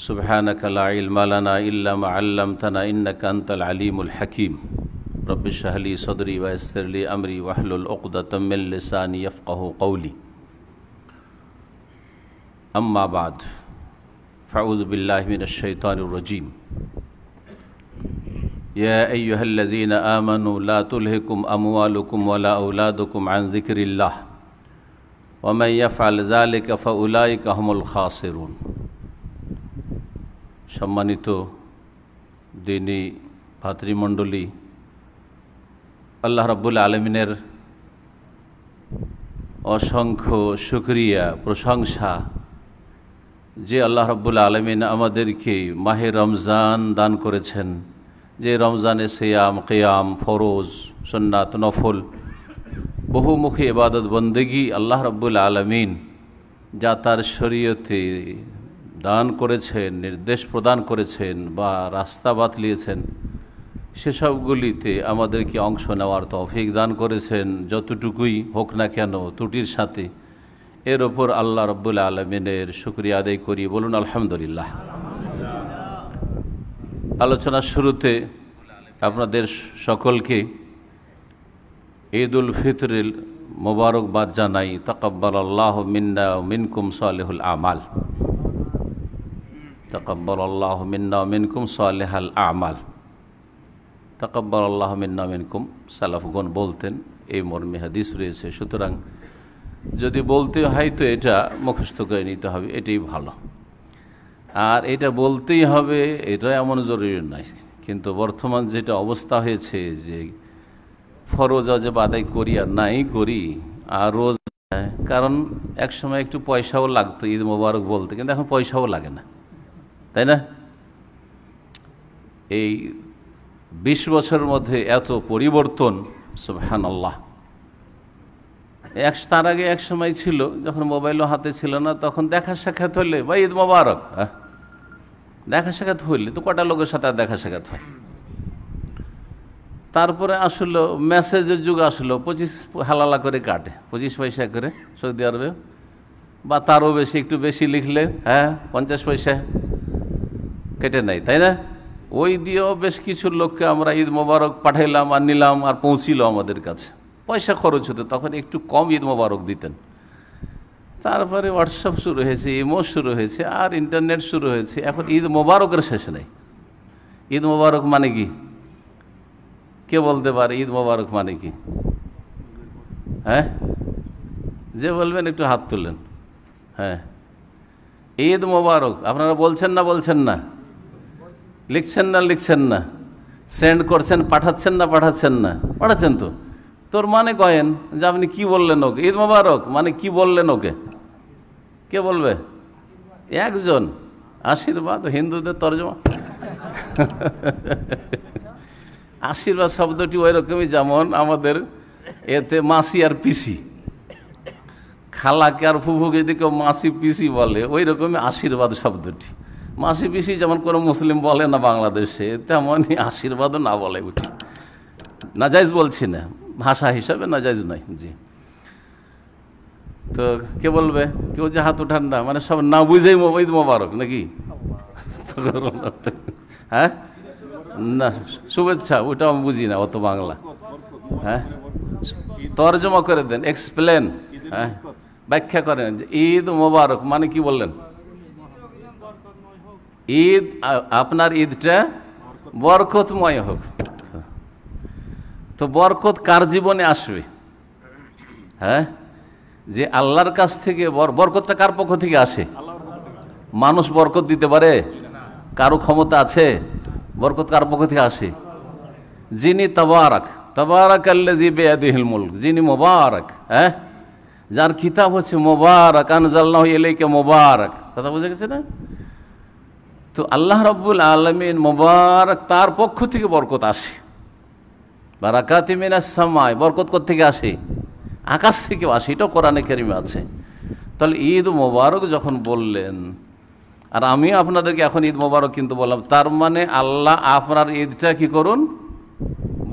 لا سبحان کل علمانا علّم اللّم طنا القنطل علیم الحکیم ربشہلی صدری وصر عمری وحل العقد تم السانی یفقہ قولی اماباد فعز بلّہ منشیت الرجیم الذين امن لا الحکم امکم ولا کم عن ذکر يفعل ذلك یف هم الخاسرون সম্মানিত দিনী ভাতৃমণ্ডলী আল্লাহ রব্বুল আলমিনের অসংখ্য সুক্রিয়া প্রশংসা যে আল্লাহ রব্বুল আলমিন আমাদেরকে মাহে রমজান দান করেছেন যে রমজানে সেয়াম কেয়াম ফরোজ সন্ন্যাত নফল বহুমুখী ইবাদত বন্দেগী আল্লাহ রব্বুল আলমিন যা তার শরীয়তে দান করেছেন নির্দেশ প্রদান করেছেন বা রাস্তা বাতলিয়েছেন সেসবগুলিতে আমাদেরকে অংশ নেওয়ার তফিক দান করেছেন যতটুকুই হোক না কেন ত্রুটির সাথে এর ওপর আল্লাহ রব্বুল আলমিনের শুক্রিয়া আদায় করি বলুন আলহামদুলিল্লাহ আলোচনার শুরুতে আপনাদের সকলকে ঈদ উল ফিতরের মোবারকবাদ জানাই তকব্বাল আল্লাহ মিন্না মিনকুম সালেহুল আমাল তকব্বর আল্লাহ মিন্না মিনকুম সালেহাল আমাল তকব্বর আল্লাহ মিন্না মিনকুম সালাফগণ বলতেন এই মর্মে হাদিস রয়েছে সুতরাং যদি বলতে হয় তো এটা মুখস্থ করে নিতে হবে এটাই ভালো আর এটা বলতেই হবে এটা এমন জরুরি নাই কিন্তু বর্তমান যেটা অবস্থা হয়েছে যে ফরজ যে আদায় করি আর নাই করি আর রোজ কারণ এক সময় একটু পয়সাও লাগতো ঈদ মোবারক বলতে কিন্তু এখন পয়সাও লাগে না তাই না এই বিশ বছরের মধ্যে এত পরিবর্তন সুবহান আল্লাহ এক তার আগে এক সময় ছিল যখন মোবাইলও হাতে ছিল না তখন দেখা সাক্ষাৎ হলে বা ঈদ মোবারক দেখা সাক্ষাৎ হইলে তো কটা লোকের সাথে আর দেখা সাক্ষাৎ হয় তারপরে আসলো মেসেজের যুগ আসলো পঁচিশ হালালা করে কাটে পঁচিশ পয়সা করে সৌদি আরবে বা তারও বেশি একটু বেশি লিখলে হ্যাঁ পঞ্চাশ পয়সা কেটে নেয় তাই না ওই দিয়েও বেশ কিছু লোককে আমরা ঈদ মোবারক পাঠাইলাম আর নিলাম আর পৌঁছিল আমাদের কাছে পয়সা খরচ হতো তখন একটু কম ঈদ মোবারক দিতেন তারপরে হোয়াটসঅ্যাপ শুরু হয়েছে ইমো শুরু হয়েছে আর ইন্টারনেট শুরু হয়েছে এখন ঈদ মোবারকের শেষ নেই ঈদ মোবারক মানে কি কে বলতে পারে ঈদ মোবারক মানে কি হ্যাঁ যে বলবেন একটু হাত তুললেন হ্যাঁ ঈদ মোবারক আপনারা বলছেন না বলছেন না লিখছেন না লিখছেন না সেন্ড করছেন পাঠাচ্ছেন না পাঠাচ্ছেন না পাঠাচ্ছেন তো তোর মানে কয়েন যে আপনি কি বললেন ওকে ঈদ মোবারক মানে কি বললেন ওকে কে বলবে একজন আশীর্বাদ হিন্দুদের তর্জমা আশীর্বাদ শব্দটি ওই রকমই যেমন আমাদের এতে মাসি আর পিসি খালাকে আর ফুফুকে যদি কেউ মাসি পিসি বলে ওই রকমই আশীর্বাদ শব্দটি মাসি পিসি যেমন কোনো মুসলিম বলে না বাংলাদেশে তেমনই আশীর্বাদও না বলে উচিত নাজাইজ বলছি না ভাষা হিসাবে নাজাইজ নয় জি তো কে বলবে কেউ যে হাত উঠান না মানে সব না বুঝেই ঈদ মোবারক নাকি হ্যাঁ না শুভেচ্ছা ওটা আমি বুঝি না অত বাংলা হ্যাঁ তর্জমা করে দেন এক্সপ্লেন হ্যাঁ ব্যাখ্যা করেন যে ঈদ মোবারক মানে কি বললেন ঈদ আপনার ঈদটা বরকতময় হোক তো বরকত কার জীবনে আসবে হ্যাঁ যে আল্লাহর কাছ থেকে বরকতটা কার পক্ষ থেকে আসে মানুষ বরকত দিতে পারে কারো ক্ষমতা আছে বরকত কার পক্ষ থেকে আসে যিনি তবারক আল্লা জি বেয়াদিহিল মুলক যিনি মোবারক হ্যাঁ যার কিতাব হচ্ছে মোবারক আনজাল্লাহ এলেকে মোবারক কথা বুঝে গেছে না তো আল্লাহ রব্বুল আলমিন মোবারক তার পক্ষ থেকে বরকত আসে বারাকাতি মিনাস সামায় বরকত থেকে আসে আকাশ থেকেও আসে এটাও কোরআনে কেরিমে আছে তাহলে ঈদ মোবারক যখন বললেন আর আমি আপনাদেরকে এখন ঈদ মোবারক কিন্তু বললাম তার মানে আল্লাহ আপনার ঈদটা কি করুন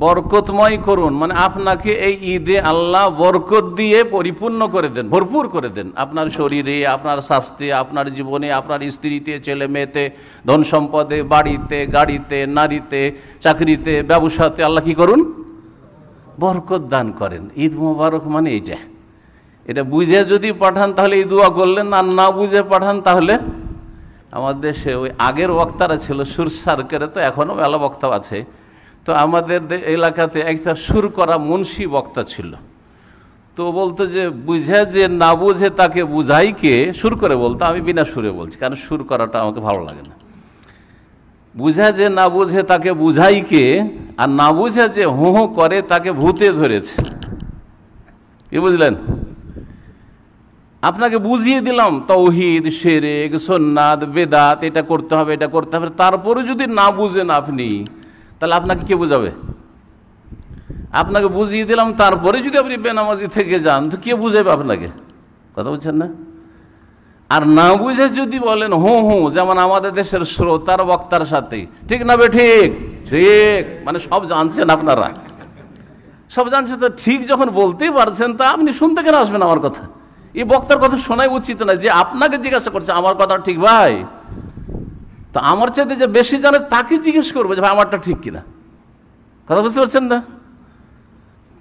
বরকতময় করুন মানে আপনাকে এই ঈদে আল্লাহ বরকত দিয়ে পরিপূর্ণ করে দেন ভরপুর করে দেন আপনার শরীরে আপনার স্বাস্থ্যে আপনার জীবনে আপনার স্ত্রীতে ছেলে মেয়েতে ধন সম্পদে বাড়িতে গাড়িতে নারীতে চাকরিতে ব্যবসাতে আল্লাহ কি করুন বরকত দান করেন ঈদ মোবারক মানে এইটা এটা বুঝে যদি পাঠান তাহলে ঈদ দোয়া করলেন আর না বুঝে পাঠান তাহলে আমাদের দেশে ওই আগের বক্তারা ছিল সুরসার করে তো এখনও ভালো বক্তা আছে তো আমাদের এলাকাতে একটা সুর করা মুন্সি বক্তা ছিল তো বলতো যে বুঝে যে না বুঝে তাকে কে সুর করে বলতো আমি বিনা সুরে বলছি কারণ সুর করাটা আমাকে ভালো লাগে না বুঝা যে না বুঝে তাকে বুঝাই কে আর না বুঝে যে হো হো করে তাকে ভূতে ধরেছে কি বুঝলেন আপনাকে বুঝিয়ে দিলাম তৌহিদ শেরেক সন্ন্যাদ বেদাত এটা করতে হবে এটা করতে হবে তারপরে যদি না বুঝেন আপনি তাহলে আপনাকে কে বোঝাবে আপনাকে বুঝিয়ে দিলাম তারপরে যদি আপনি বেনামাজি থেকে যান তো কে বুঝাবে আপনাকে কথা বলছেন না আর না বুঝে যদি বলেন হো হো যেমন আমাদের দেশের শ্রোতার বক্তার সাথে ঠিক না বে ঠিক ঠিক মানে সব জানছেন আপনারা সব জানছেন তো ঠিক যখন বলতেই পারছেন তা আপনি শুনতে কেন আসবেন আমার কথা এই বক্তার কথা শোনাই উচিত না যে আপনাকে জিজ্ঞাসা করছে আমার কথা ঠিক ভাই তো আমার চাইতে যে বেশি জানে তাকে জিজ্ঞেস করবো যে ভাই আমারটা ঠিক কিনা কথা বুঝতে পারছেন না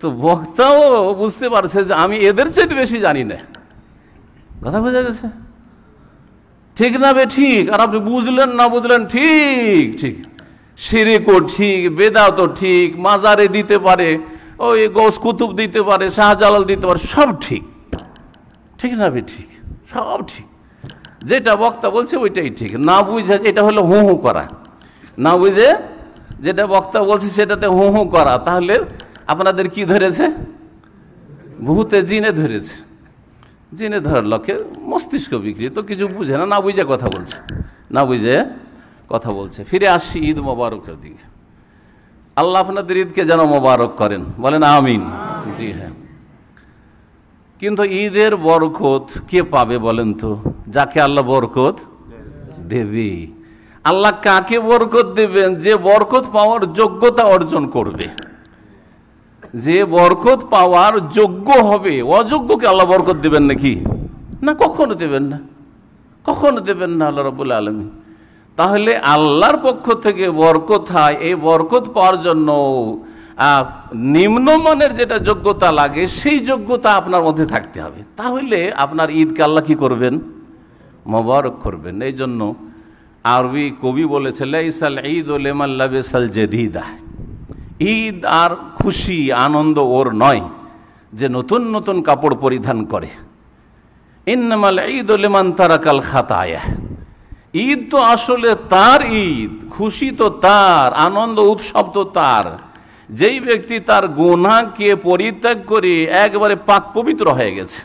তো বক্তাও বুঝতে পারছে যে আমি এদের চাইতে বেশি জানি না কথা বোঝা গেছে ঠিক না বে ঠিক আর আপনি বুঝলেন না বুঝলেন ঠিক ঠিক সিরিকও ঠিক তো ঠিক মাজারে দিতে পারে ওই গোস কুতুব দিতে পারে শাহজালাল দিতে পারে সব ঠিক ঠিক না বে ঠিক সব ঠিক যেটা বক্তা বলছে ওইটাই ঠিক না বুঝে এটা হলো হু হু করা না বুঝে যেটা বক্তা বলছে সেটাতে হু হু করা তাহলে আপনাদের কি ধরেছে ভূতে জিনে ধরেছে জিনে ধরার লক্ষ্যে মস্তিষ্ক বিক্রি তো কিছু বুঝে না না বুঝে কথা বলছে না বুঝে কথা বলছে ফিরে আসছি ঈদ মোবারকের দিকে আল্লাহ আপনাদের ঈদকে যেন মোবারক করেন বলেন আমিন জি হ্যাঁ কিন্তু ঈদের বরকত কে পাবে বলেন তো যাকে আল্লাহ বরকত দেবে আল্লাহ কাকে বরকত দেবেন যে বরকত পাওয়ার যোগ্যতা অর্জন করবে যে বরকত পাওয়ার যোগ্য হবে অযোগ্যকে আল্লাহ বরকত দেবেন নাকি না কখনো দেবেন না কখনো দেবেন না আল্লাহ রবুল আলমী তাহলে আল্লাহর পক্ষ থেকে বরকত হয় এই বরকত পাওয়ার জন্য নিম্নমানের যেটা যোগ্যতা লাগে সেই যোগ্যতা আপনার মধ্যে থাকতে হবে তাহলে আপনার ঈদকে আল্লাহ কী করবেন মোবারক করবেন এই জন্য আরবি কবি বলেছে লাইসাল ঈদ ওলেমাল্লাবেসাল জেদিদা ঈদ আর খুশি আনন্দ ওর নয় যে নতুন নতুন কাপড় পরিধান করে ইন্নামাল ঈদ ওলেমান তারাকাল খাতায় ঈদ তো আসলে তার ঈদ খুশি তো তার আনন্দ উৎসব তো তার যেই ব্যক্তি তার গোনাকে পরিত্যাগ করে একবারে পাক পবিত্র হয়ে গেছে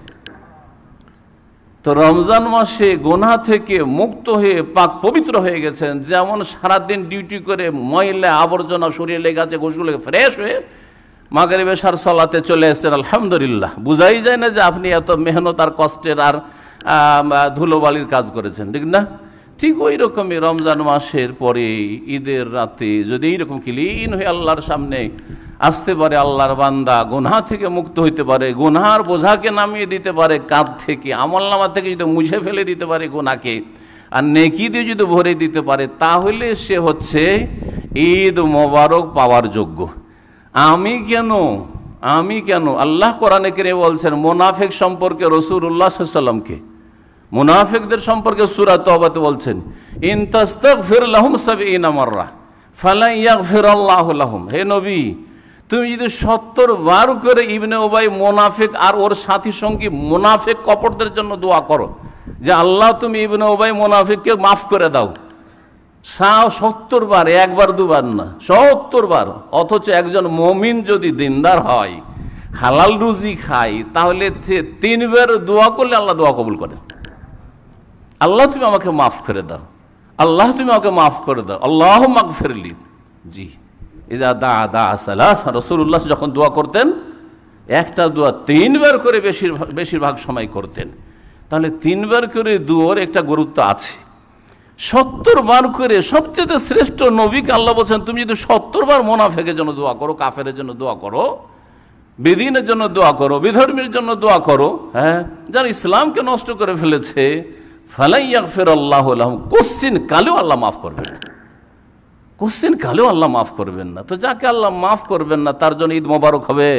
তো রমজান মাসে গোনা থেকে মুক্ত হয়ে পাক পবিত্র হয়ে গেছেন যেমন সারাদিন ডিউটি করে ময়লা আবর্জনা সরিয়ে লেগে আছে গোসগুলো ফ্রেশ হয়ে মাগারি বেশার সলাতে চলে এসেছেন আলহামদুলিল্লাহ বুঝাই যায় না যে আপনি এত মেহনত আর কষ্টের আর ধুলোবালির কাজ করেছেন ঠিক না ঠিক ওই রকমই রমজান মাসের পরে ঈদের রাতে যদি এইরকম ক্লিন হয়ে আল্লাহর সামনে আসতে পারে আল্লাহর বান্দা গোনা থেকে মুক্ত হইতে পারে গোনার বোঝাকে নামিয়ে দিতে পারে কাঁদ থেকে আমল নামা থেকে যদি মুছে ফেলে দিতে পারে গোনাকে আর নেকি দিয়ে যদি ভরে দিতে পারে তাহলে সে হচ্ছে ঈদ মোবারক পাওয়ার যোগ্য আমি কেন আমি কেন আল্লাহ কোরআনে কেড়ে বলছেন মোনাফেক সম্পর্কে রসুল উল্লাহ সাল্লামকে মুনাফিকদের সম্পর্কে সুরা তবাতে বলছেন ইনতাস্তক ফির লাহম সব ইনামররা ফালাইয়া ফির আল্লাহ লাহম হে নবী তুমি যদি সত্তর বার করে ইবনে ওবাই মোনাফেক আর ওর সাথী সঙ্গী মোনাফেক কপটদের জন্য দোয়া করো যে আল্লাহ তুমি ইবনে ওবাই মোনাফিককে মাফ করে দাও সত্তর বার একবার দুবার না সত্তর বার অথচ একজন মমিন যদি দিনদার হয় হালাল রুজি খায় তাহলে তিনবার দোয়া করলে আল্লাহ দোয়া কবুল করেন আল্লাহ তুমি আমাকে মাফ করে দাও আল্লাহ তুমি আমাকে মাফ করে দাও আল্লাহ মাফ ফেরলি জি ইজা দা দা সালাস রসুল্লাহ যখন দোয়া করতেন একটা দোয়া তিনবার করে বেশিরভাগ বেশিরভাগ সময় করতেন তাহলে তিনবার করে দুয়োর একটা গুরুত্ব আছে সত্তর বার করে সবচেয়ে শ্রেষ্ঠ নবীকে আল্লাহ বলছেন তুমি যদি সত্তর বার মোনাফেকের জন্য দোয়া করো কাফের জন্য দোয়া করো বেদিনের জন্য দোয়া করো বিধর্মীর জন্য দোয়া করো হ্যাঁ যারা ইসলামকে নষ্ট করে ফেলেছে ফালাইয়া ফের আল্লাহ কোশ্চিন কালেও আল্লাহ মাফ করবেন না কোশ্চিন কালেও আল্লাহ মাফ করবেন না তো যাকে আল্লাহ মাফ করবেন না তার জন্য ঈদ মোবারক হবে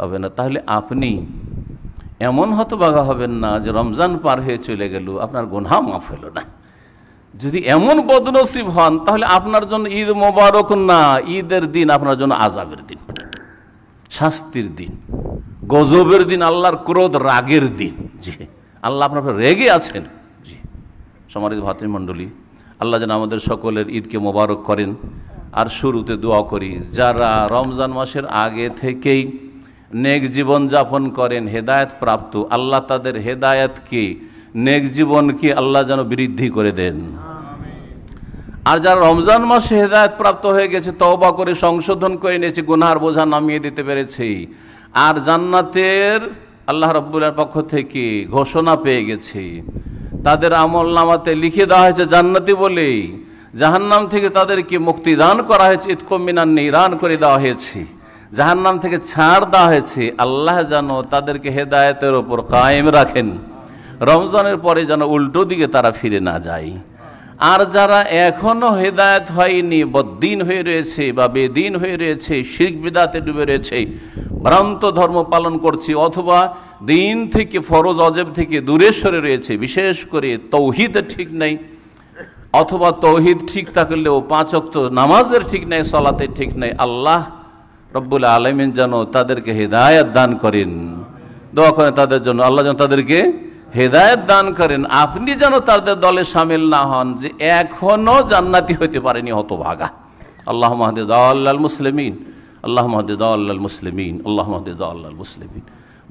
হবে না তাহলে আপনি এমন হতবাগা হবেন না যে রমজান পার হয়ে চলে গেল আপনার গোনা মাফ হলো না যদি এমন বদনসিব হন তাহলে আপনার জন্য ঈদ মোবারক না ঈদের দিন আপনার জন্য আজাবের দিন শাস্তির দিন গজবের দিন আল্লাহর ক্রোধ রাগের দিন জি আল্লাহ আপনার রেগে আছেন সমারিত ভাতৃমণ্ডলী আল্লাহ যেন আমাদের সকলের ঈদকে মোবারক করেন আর শুরুতে দোয়া করি যারা রমজান মাসের আগে থেকেই নেক জীবন যাপন করেন হেদায়ত প্রাপ্ত আল্লাহ তাদের হেদায়তকে নেক জীবনকে আল্লাহ যেন বৃদ্ধি করে দেন আর যারা রমজান মাসে হেদায়ত প্রাপ্ত হয়ে গেছে তওবা করে সংশোধন করে নিয়েছে গুনার বোঝা নামিয়ে দিতে পেরেছে আর জান্নাতের আল্লাহ রব্বুলের পক্ষ থেকে ঘোষণা পেয়ে গেছে তাদের আমল নামাতে লিখে দেওয়া হয়েছে জান্নাতি বলে জাহান্নাম থেকে তাদেরকে মুক্তিদান করা হয়েছে ইতকমিনান নিরান করে দেওয়া হয়েছে জাহান্নাম থেকে ছাড় দেওয়া হয়েছে আল্লাহ যেন তাদেরকে হেদায়তের ওপর কায়েম রাখেন রমজানের পরে যেন উল্টো দিকে তারা ফিরে না যায় আর যারা এখনও হেদায়ত হয়নি বদ্দিন হয়ে রয়েছে বা বেদিন হয়ে রয়েছে শিখ বিদাতে ডুবে রয়েছে ভ্রান্ত ধর্ম পালন করছে অথবা দিন থেকে ফরজ অজেব থেকে দূরে সরে রয়েছে বিশেষ করে তৌহিদ ঠিক নেই অথবা তৌহিদ ঠিক থাকলেও পাঁচক্ত নামাজের ঠিক নেই সলাতে ঠিক নেই আল্লাহ রব্বুল আলমিন যেন তাদেরকে হৃদায়ত দান করেন দোয়া করেন তাদের জন্য আল্লাহ যেন তাদেরকে হেদায়ত দান করেন আপনি যেন তাদের দলে সামিল না হন যে এখনও জান্নাতি হইতে পারেনি ভাগা আল্লাহ মাহদেদ আল্লাহ মুসলিমিন আল্লাহ মাহদেদ আল্লাহ মুসলিমিন আল্লাহ মাহদেদ আল্লাহ মুসলিমিন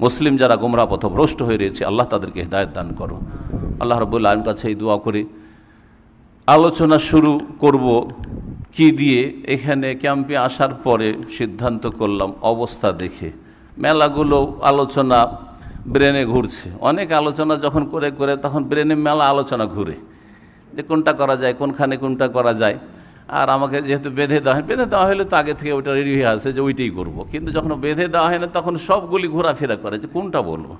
মুসলিম যারা গোমরা ভ্রষ্ট হয়ে রয়েছে আল্লাহ তাদেরকে হেদায়ত দান করো আল্লাহ রব আলম কাছে এই দোয়া করে আলোচনা শুরু করব কি দিয়ে এখানে ক্যাম্পে আসার পরে সিদ্ধান্ত করলাম অবস্থা দেখে মেলাগুলো আলোচনা ব্রেনে ঘুরছে অনেক আলোচনা যখন করে করে তখন ব্রেনে মেলা আলোচনা ঘুরে যে কোনটা করা যায় কোনখানে কোনটা করা যায় আর আমাকে যেহেতু বেঁধে দেওয়া হয় বেঁধে দেওয়া হলে তো আগে থেকে ওইটা রেডি হয়ে আসে যে ওইটাই করবো কিন্তু যখন বেঁধে দেওয়া হয় না তখন সবগুলি ঘোরাফেরা করে যে কোনটা বলবো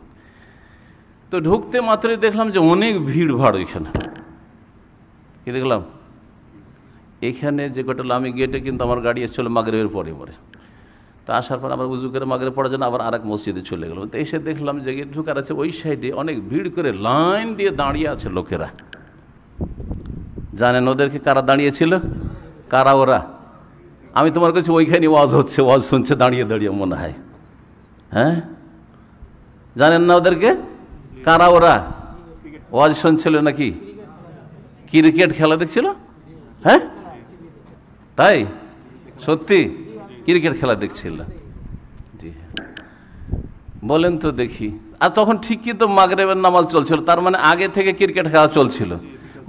তো ঢুকতে মাত্রই দেখলাম যে অনেক ভিড় ভাড় ওইখানে কি দেখলাম এখানে যে কটা আমি গেটে কিন্তু আমার গাড়ি এসেছিল মাগরেবের পরে পরে তা আসার পর আবার উজুকের মাগরে পড়ার জন্য আবার আর এক মসজিদে চলে গেল তো এসে দেখলাম যে ঢুকার আছে ওই সাইডে অনেক ভিড় করে লাইন দিয়ে দাঁড়িয়ে আছে লোকেরা জানেন ওদেরকে কারা দাঁড়িয়েছিল কারা ওরা আমি তোমার কাছে ওইখানে ওয়াজ হচ্ছে ওয়াজ শুনছে দাঁড়িয়ে দাঁড়িয়ে মনে হয় হ্যাঁ জানেন না ওদেরকে কারা ওরা ওয়াজ শুনছিল নাকি ক্রিকেট খেলা দেখছিল হ্যাঁ তাই সত্যি ক্রিকেট খেলা দেখছিলাম জি বলেন তো দেখি আর তখন ঠিকই তো মাগরেবের নামাজ চলছিল তার মানে আগে থেকে ক্রিকেট খেলা চলছিল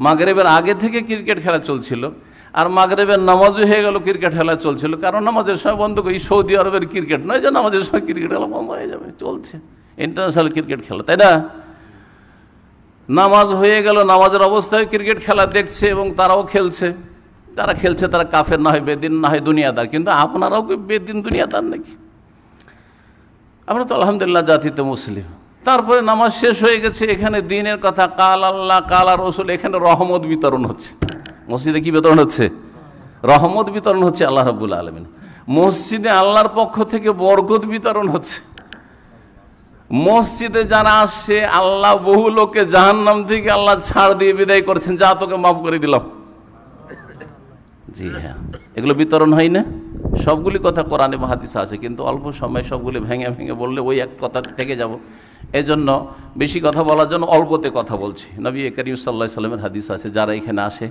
মাগরেবের আগে থেকে ক্রিকেট খেলা চলছিল আর মাগরেবের নামাজও হয়ে গেল ক্রিকেট খেলা চলছিল কারণ নামাজের সময় বন্ধ করি সৌদি আরবের ক্রিকেট নয় যে নামাজের সময় ক্রিকেট খেলা বন্ধ হয়ে যাবে চলছে ইন্টারন্যাশনাল ক্রিকেট খেলা তাই না নামাজ হয়ে গেল নামাজের অবস্থায় ক্রিকেট খেলা দেখছে এবং তারাও খেলছে তারা খেলছে তারা কাফের না হয় বেদিন না হয় দুনিয়াদার কিন্তু আপনারাও কি বেদিন দুনিয়াদার নাকি আমরা তো আলহামদুলিল্লাহ জাতিতে মুসলিম তারপরে নামাজ শেষ হয়ে গেছে এখানে দিনের কথা কাল আল্লাহ কাল আর রসুল এখানে রহমত বিতরণ হচ্ছে মসজিদে কি বিতরণ হচ্ছে রহমত বিতরণ হচ্ছে আল্লাহ রাবুল আলমিন মসজিদে আল্লাহর পক্ষ থেকে বরকত বিতরণ হচ্ছে মসজিদে যারা আসছে আল্লাহ বহু লোককে জাহান্নাম থেকে আল্লাহ ছাড় দিয়ে বিদায় করছেন যা তোকে মাফ করে দিলাম জি হ্যাঁ এগুলো বিতরণ হয় না সবগুলি কথা কোরআনে মাহাদিস আছে কিন্তু অল্প সময় সবগুলি ভেঙে ভেঙে বললে ওই এক কথা থেকে যাব এজন্য বেশি কথা বলার জন্য অল্পতে কথা বলছি নবী করিম সাল্লাহ সাল্লামের হাদিস আছে যারা এখানে আসে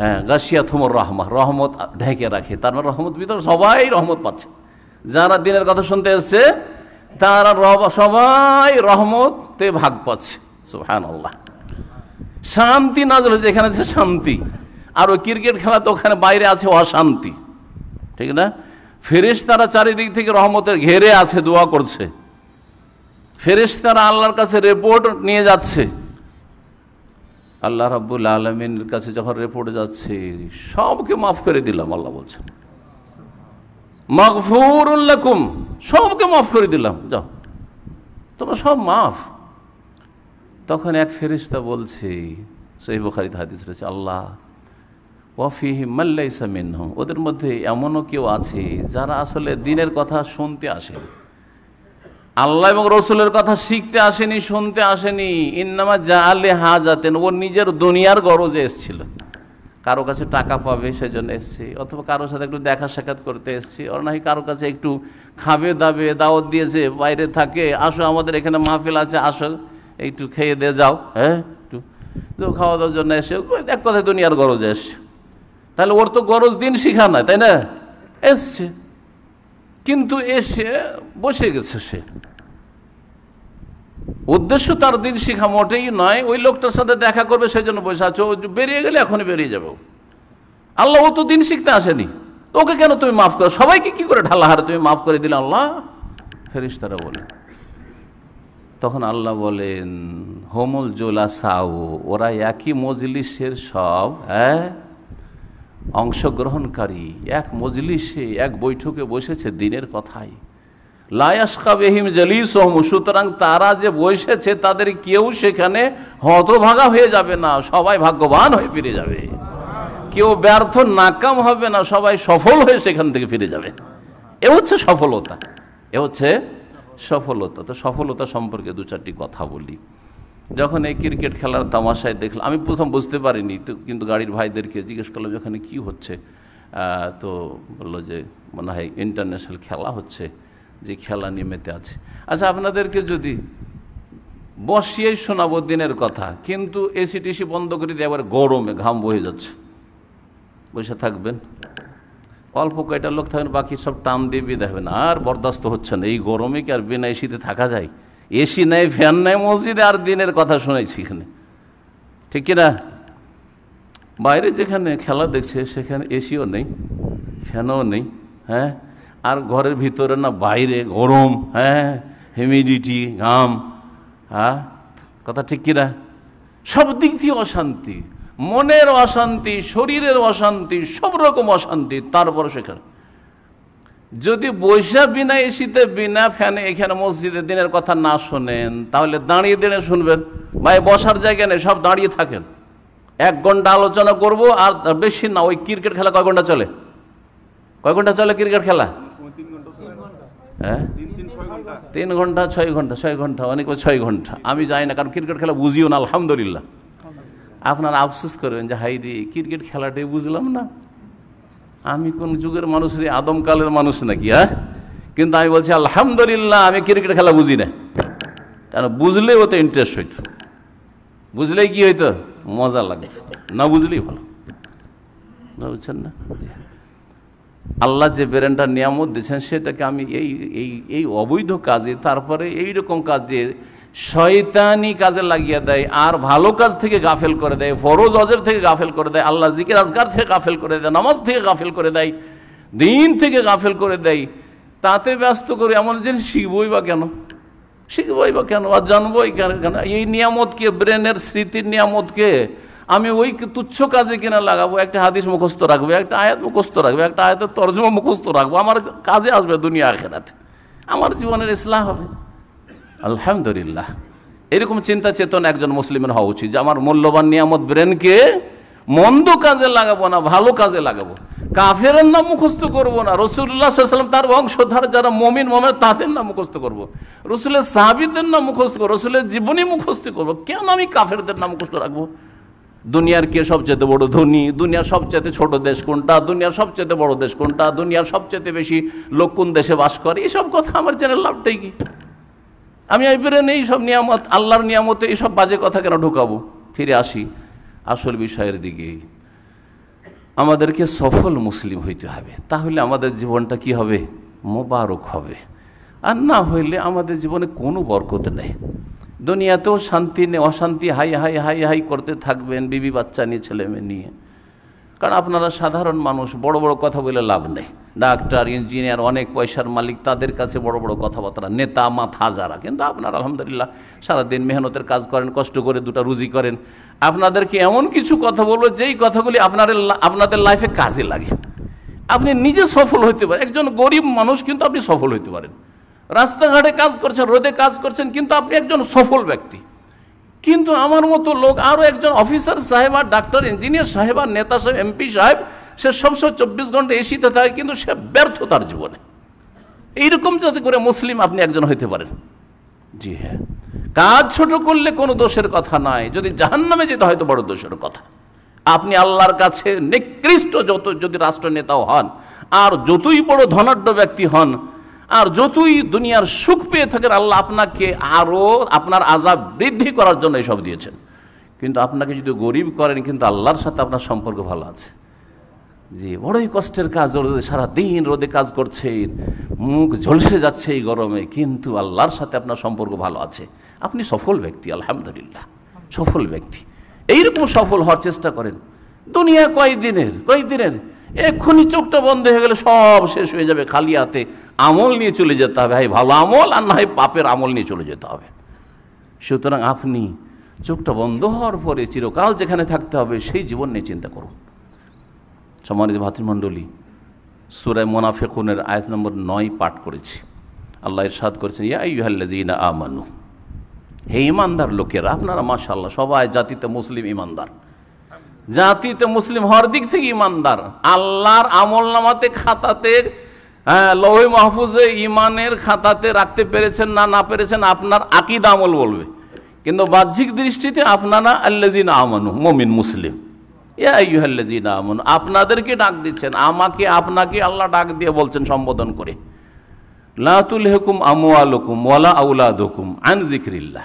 হ্যাঁ গাছিয়া থুমর রহমা রহমত ঢেকে রাখে তার মানে রহমত বিতর সবাই রহমত পাচ্ছে যারা দিনের কথা শুনতে এসছে তারা সবাই রহমতে ভাগ পাচ্ছে সুহান আল্লাহ শান্তি নাজল হয়েছে এখানে আছে শান্তি আর ওই ক্রিকেট খেলা তো ওখানে বাইরে আছে অশান্তি ঠিক না ফেরেস তারা চারিদিক থেকে রহমতের ঘেরে আছে দোয়া করছে ফেরেস তারা আল্লাহর কাছে রেপোর্ট নিয়ে যাচ্ছে আল্লাহ রাবুল আলমিনের কাছে যখন রেপোর্ট যাচ্ছে সবকে মাফ করে দিলাম আল্লাহ বলছেন মাগফুর উল্লাকুম সবকে মাফ করে দিলাম যাও তোমরা সব মাফ তখন এক ফেরিস্তা বলছে সেই বোখারি হাদিস রয়েছে আল্লাহ ওয়াফিহি মাল্লাইসা মিনহম ওদের মধ্যে এমনও কেউ আছে যারা আসলে দিনের কথা শুনতে আসে আল্লাহ এবং রসুলের কথা শিখতে আসেনি শুনতে আসেনি ইন্নামা যা আলে হাজাতেন ও নিজের দুনিয়ার গরজে এসছিল কারো কাছে টাকা পাবে সেজন্য এসছে অথবা কারোর সাথে একটু দেখা সাক্ষাৎ করতে এসছে ওর নাকি কারো কাছে একটু খাবে দাবে দাওয়াত দিয়েছে বাইরে থাকে আসো আমাদের এখানে মাহফিল আছে আসো একটু খেয়ে দিয়ে যাও হ্যাঁ একটু খাওয়া দাওয়ার জন্য এসে এক কথায় দুনিয়ার গরজে এসছে তাহলে ওর তো গরজ দিন শিখা নাই তাই না এসছে কিন্তু এসে বসে গেছে সে উদ্দেশ্য তার দিন শিখা মোটেই নয় ওই লোকটার সাথে দেখা করবে সেই জন্য বসে আছো বেরিয়ে গেলে এখনই বেরিয়ে যাবে আল্লাহ ও তো দিন শিখতে আসেনি ওকে কেন তুমি মাফ করো সবাইকে কি করে ঢালাহারে তুমি মাফ করে দিলে আল্লাহ ফেরিস তারা বলে তখন আল্লাহ বলেন হোমল জোলা সাউ ওরা একই মজলিসের সব হ্যাঁ অংশগ্রহণকারী এক মজলিসে এক বৈঠকে বসেছে দিনের কথাই লায়াসকা বেহিম জলিস সুতরাং তারা যে বসেছে তাদের কেউ সেখানে হতভাগা হয়ে যাবে না সবাই ভাগ্যবান হয়ে ফিরে যাবে কেউ ব্যর্থ নাকাম হবে না সবাই সফল হয়ে সেখান থেকে ফিরে যাবে এ হচ্ছে সফলতা এ হচ্ছে সফলতা তো সফলতা সম্পর্কে দু চারটি কথা বলি যখন এই ক্রিকেট খেলার তামাশায় দেখলাম আমি প্রথম বুঝতে পারিনি তো কিন্তু গাড়ির ভাইদেরকে জিজ্ঞেস করলাম যে ওখানে কী হচ্ছে তো বললো যে মনে হয় ইন্টারন্যাশনাল খেলা হচ্ছে যে খেলা নিমেতে আছে আচ্ছা আপনাদেরকে যদি বসিয়েই শোনাবো দিনের কথা কিন্তু এসি টিসি বন্ধ করে দিয়ে আবার গরমে ঘাম বয়ে যাচ্ছে বসে থাকবেন অল্প কয়টা লোক থাকবেন বাকি সব টান দিয়ে বিদায় হবেন আর বরদাস্ত হচ্ছে না এই গরমে কি আর বিনা এসিতে থাকা যায় এসি নাই ফ্যান নাই মসজিদে আর দিনের কথা শুনেছি এখানে ঠিক কিনা বাইরে যেখানে খেলা দেখছে সেখানে এসিও নেই ফ্যানও নেই হ্যাঁ আর ঘরের ভিতরে না বাইরে গরম হ্যাঁ হিউমিডিটি ঘাম হ্যাঁ কথা ঠিক কিনা সব দিক দিয়ে অশান্তি মনের অশান্তি শরীরের অশান্তি সব রকম অশান্তি তারপর সেখানে যদি বৈশাখ বিনা এসিতে বিনা ফ্যানে এখানে মসজিদে দিনের কথা না শোনেন তাহলে দাঁড়িয়ে দাঁড়িয়ে শুনবেন ভাই বসার জায়গা নেই সব দাঁড়িয়ে থাকেন এক ঘন্টা আলোচনা করব আর বেশি না ওই ক্রিকেট খেলা কয় ঘন্টা চলে কয় ঘন্টা চলে ক্রিকেট খেলা হ্যাঁ তিন ঘন্টা ছয় ঘন্টা ছয় ঘন্টা অনেক ছয় ঘন্টা আমি যাই না কারণ ক্রিকেট খেলা বুঝিও না আলহামদুলিল্লাহ আপনারা আফসোস করবেন যে হাই দি ক্রিকেট খেলাটাই বুঝলাম না আমি কোন যুগের মানুষ রে আদমকালের মানুষ নাকি হ্যাঁ কিন্তু আমি বলছি আলহামদুলিল্লাহ আমি ক্রিকেট খেলা বুঝি না কারণ বুঝলে ওতে ইন্টারেস্ট হইত বুঝলেই কি হইতো মজা লাগে না বুঝলেই ভালো বুঝছেন না আল্লাহ যে ব্রেনটা নিয়ামত দিয়েছেন সেটাকে আমি এই এই এই অবৈধ কাজে তারপরে এইরকম কাজ দিয়ে শয়তানি কাজে লাগিয়ে দেয় আর ভালো কাজ থেকে গাফেল করে দেয় ফরোজ অজেব থেকে গাফেল করে দেয় আল্লাহ জিকির আজগার থেকে গাফেল করে দেয় নামাজ থেকে গাফেল করে দেয় দিন থেকে গাফেল করে দেয় তাতে ব্যস্ত করে এমন জিনিস শিখবই বা কেন শিখবই বা কেন আর জানবই কেন কেন এই নিয়ামতকে ব্রেনের স্মৃতির নিয়ামতকে আমি ওই তুচ্ছ কাজে কিনা লাগাবো একটা হাদিস মুখস্থ রাখবো একটা আয়াত মুখস্থ রাখবো একটা আয়াতের তর্জমা মুখস্থ রাখবো আমার কাজে আসবে দুনিয়া আখেরাতে আমার জীবনের ইসলাম হবে আলহামদুলিল্লাহ এরকম চিন্তা চেতনা একজন মুসলিমের হওয়া উচিত যে আমার মূল্যবান নিয়ামত ব্রেনকে মন্দ কাজে লাগাবো না ভালো কাজে লাগাবো কাফের নাম মুখস্থ করবো না রসুল্লাহাম তার বংশধার যারা মমিন মমে তাদের নাম মুখস্থ করবো রসুলের সাহাবিদের নাম মুখস্থ করবো রসুলের জীবনী মুখস্থ করবো কেন আমি কাফেরদের নাম মুখস্থ রাখবো দুনিয়ার কে সবচেয়ে বড় ধনী দুনিয়ার সবচেয়ে ছোট দেশ কোনটা দুনিয়ার সবচেয়ে বড় দেশ কোনটা দুনিয়ার সবচেয়ে বেশি লোক কোন দেশে বাস করে এসব কথা আমার চ্যানেল লাভটাই কি আমি এই বেরোনে এইসব নিয়ামত আল্লাহর নিয়ামতে এইসব বাজে কথা কেন ঢুকাবো ফিরে আসি আসল বিষয়ের দিকে আমাদেরকে সফল মুসলিম হইতে হবে তাহলে আমাদের জীবনটা কি হবে মোবারক হবে আর না হইলে আমাদের জীবনে কোনো বরকত নেই দুনিয়াতেও শান্তি নেই অশান্তি হাই হাই হাই হাই করতে থাকবেন বিবি বাচ্চা নিয়ে ছেলে মেয়ে নিয়ে কারণ আপনারা সাধারণ মানুষ বড় বড় কথা বলে লাভ নেই ডাক্তার ইঞ্জিনিয়ার অনেক পয়সার মালিক তাদের কাছে বড় বড় কথাবার্তা নেতা মাথা যারা কিন্তু আপনার আলহামদুলিল্লাহ সারাদিন মেহনতের কাজ করেন কষ্ট করে দুটো রুজি করেন আপনাদেরকে এমন কিছু কথা বলবো যেই কথাগুলি আপনার আপনাদের লাইফে কাজে লাগে আপনি নিজে সফল হতে পারেন একজন গরিব মানুষ কিন্তু আপনি সফল হতে পারেন রাস্তাঘাটে কাজ করছেন রোদে কাজ করছেন কিন্তু আপনি একজন সফল ব্যক্তি কিন্তু আমার মতো লোক আরও একজন অফিসার সাহেব আর ডাক্তার ইঞ্জিনিয়ার সাহেব আর নেতা সাহেব এমপি সাহেব সে সবসময় চব্বিশ ঘন্টা এসিতে থাকে কিন্তু সে ব্যর্থ তার জীবনে এইরকম যাতে করে মুসলিম আপনি একজন হইতে পারেন জি হ্যাঁ কাজ ছোট করলে কোনো দোষের কথা নয় যদি জাহান্নামে যেতে হয়তো বড় দোষের কথা আপনি আল্লাহর কাছে নিকৃষ্ট যত যদি রাষ্ট্রনেতাও হন আর যতই বড় ধনাঢ্য ব্যক্তি হন আর যতই দুনিয়ার সুখ পেয়ে থাকেন আল্লাহ আপনাকে আরও আপনার আজাব বৃদ্ধি করার জন্য এসব দিয়েছেন কিন্তু আপনাকে যদি গরিব করেন কিন্তু আল্লাহর সাথে আপনার সম্পর্ক ভালো আছে যে বড়ই কষ্টের কাজ সারা দিন রোদে কাজ করছেন মুখ ঝলসে যাচ্ছে এই গরমে কিন্তু আল্লাহর সাথে আপনার সম্পর্ক ভালো আছে আপনি সফল ব্যক্তি আলহামদুলিল্লাহ সফল ব্যক্তি এইরকম সফল হওয়ার চেষ্টা করেন দুনিয়া কয়েকদিনের কয়েকদিনের এক্ষুনি চোখটা বন্ধ হয়ে গেলে সব শেষ হয়ে যাবে খালি হাতে আমল নিয়ে চলে যেতে হবে হাই ভালো আমল আর না হয় পাপের আমল নিয়ে চলে যেতে হবে সুতরাং আপনি চোখটা বন্ধ হওয়ার পরে চিরকাল যেখানে থাকতে হবে সেই জীবন নিয়ে চিন্তা করুন সম্মানিত ভাতৃমণ্ডলী সুরায় মোনাফেকুনের আয়াত নম্বর নয় পাঠ করেছি আল্লাহ ইরশাদ করেছেন ইয়াইহাল্লাদিনা আমানু হে ইমানদার লোকেরা আপনারা মাশাল্লাহ সবাই জাতিতে মুসলিম ইমানদার জাতিতে মুসলিম হওয়ার দিক থেকে ইমানদার আল্লাহর আমল নামাতে খাতাতে হ্যাঁ, লহে মাহফুজে ইমানের খাতাতে রাখতে পেরেছেন না না পেরেছেন আপনার আকিদ আমল বলবে কিন্তু বাহ্যিক দৃষ্টিতে আপনারা আল্লাদিন আমানু মমিন মুসলিম আমন আপনাদেরকে ডাক দিচ্ছেন আমাকে আপনাকে আল্লাহ ডাক দিয়ে বলছেন সম্বোধন করে লাতুল হেকুম আমু আলকুম ওয়ালা আউলাদুকুম আন জিক্রিল্লা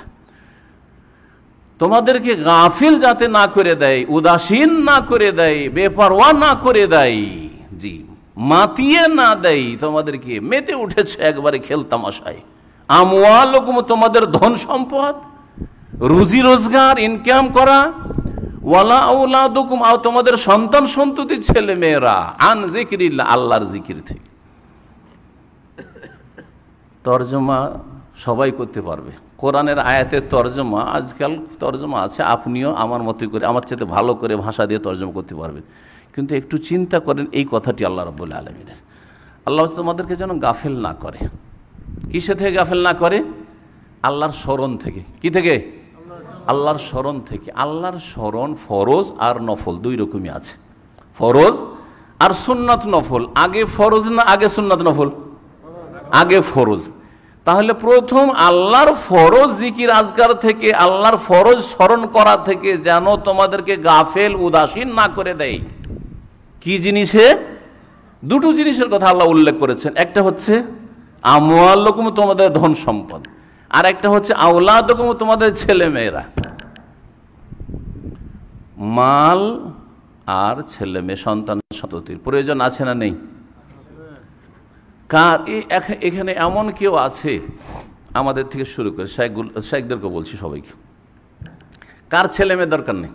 তোমাদেরকে গাফিল যাতে না করে দেয় উদাসীন না করে দেয় বেপরোয়া না করে দেয় জি মাতিয়ে না দেয় তোমাদেরকে মেতে উঠেছে একবারে খেলতাম আশায় আমওয়ালকুম তোমাদের ধন সম্পদ রুজি রোজগার ইনকাম করা ওয়ালা ওলা দুকুম আও তোমাদের সন্তান সন্ততি ছেলে মেয়েরা আন জিকির আল্লাহর জিকির থেকে তর্জমা সবাই করতে পারবে কোরআনের আয়াতের তর্জমা আজকাল তর্জমা আছে আপনিও আমার মতোই করে আমার চাইতে ভালো করে ভাষা দিয়ে তর্জমা করতে পারবেন কিন্তু একটু চিন্তা করেন এই কথাটি আল্লাহ রব্বুল আলমিনের আল্লাহ তোমাদেরকে যেন গাফেল না করে কিসে থেকে গাফেল না করে আল্লাহর স্মরণ থেকে কি থেকে আল্লাহর স্মরণ থেকে আল্লাহর স্মরণ ফরজ আর নফল দুই রকমই আছে ফরজ আর সুন্নাত নফল আগে ফরজ না আগে সুন্নাত নফল আগে ফরজ তাহলে প্রথম আল্লাহর ফরজ জিকির আজগার থেকে আল্লাহর ফরজ স্মরণ করা থেকে যেন তোমাদেরকে গাফেল উদাসীন না করে দেয় কি জিনিসে দুটো জিনিসের কথা আল্লাহ উল্লেখ করেছেন একটা হচ্ছে আমোয়াল্লকুম তোমাদের ধন সম্পদ আর একটা হচ্ছে আওলাদকুম তোমাদের ছেলে মেয়েরা মাল আর ছেলে মেয়ে সন্তান সন্ততির প্রয়োজন আছে না নেই কার এখানে এমন কেউ আছে আমাদের থেকে শুরু করে শেখগুল শেখদেরকে বলছি সবাইকে কার ছেলে মেয়ে দরকার নেই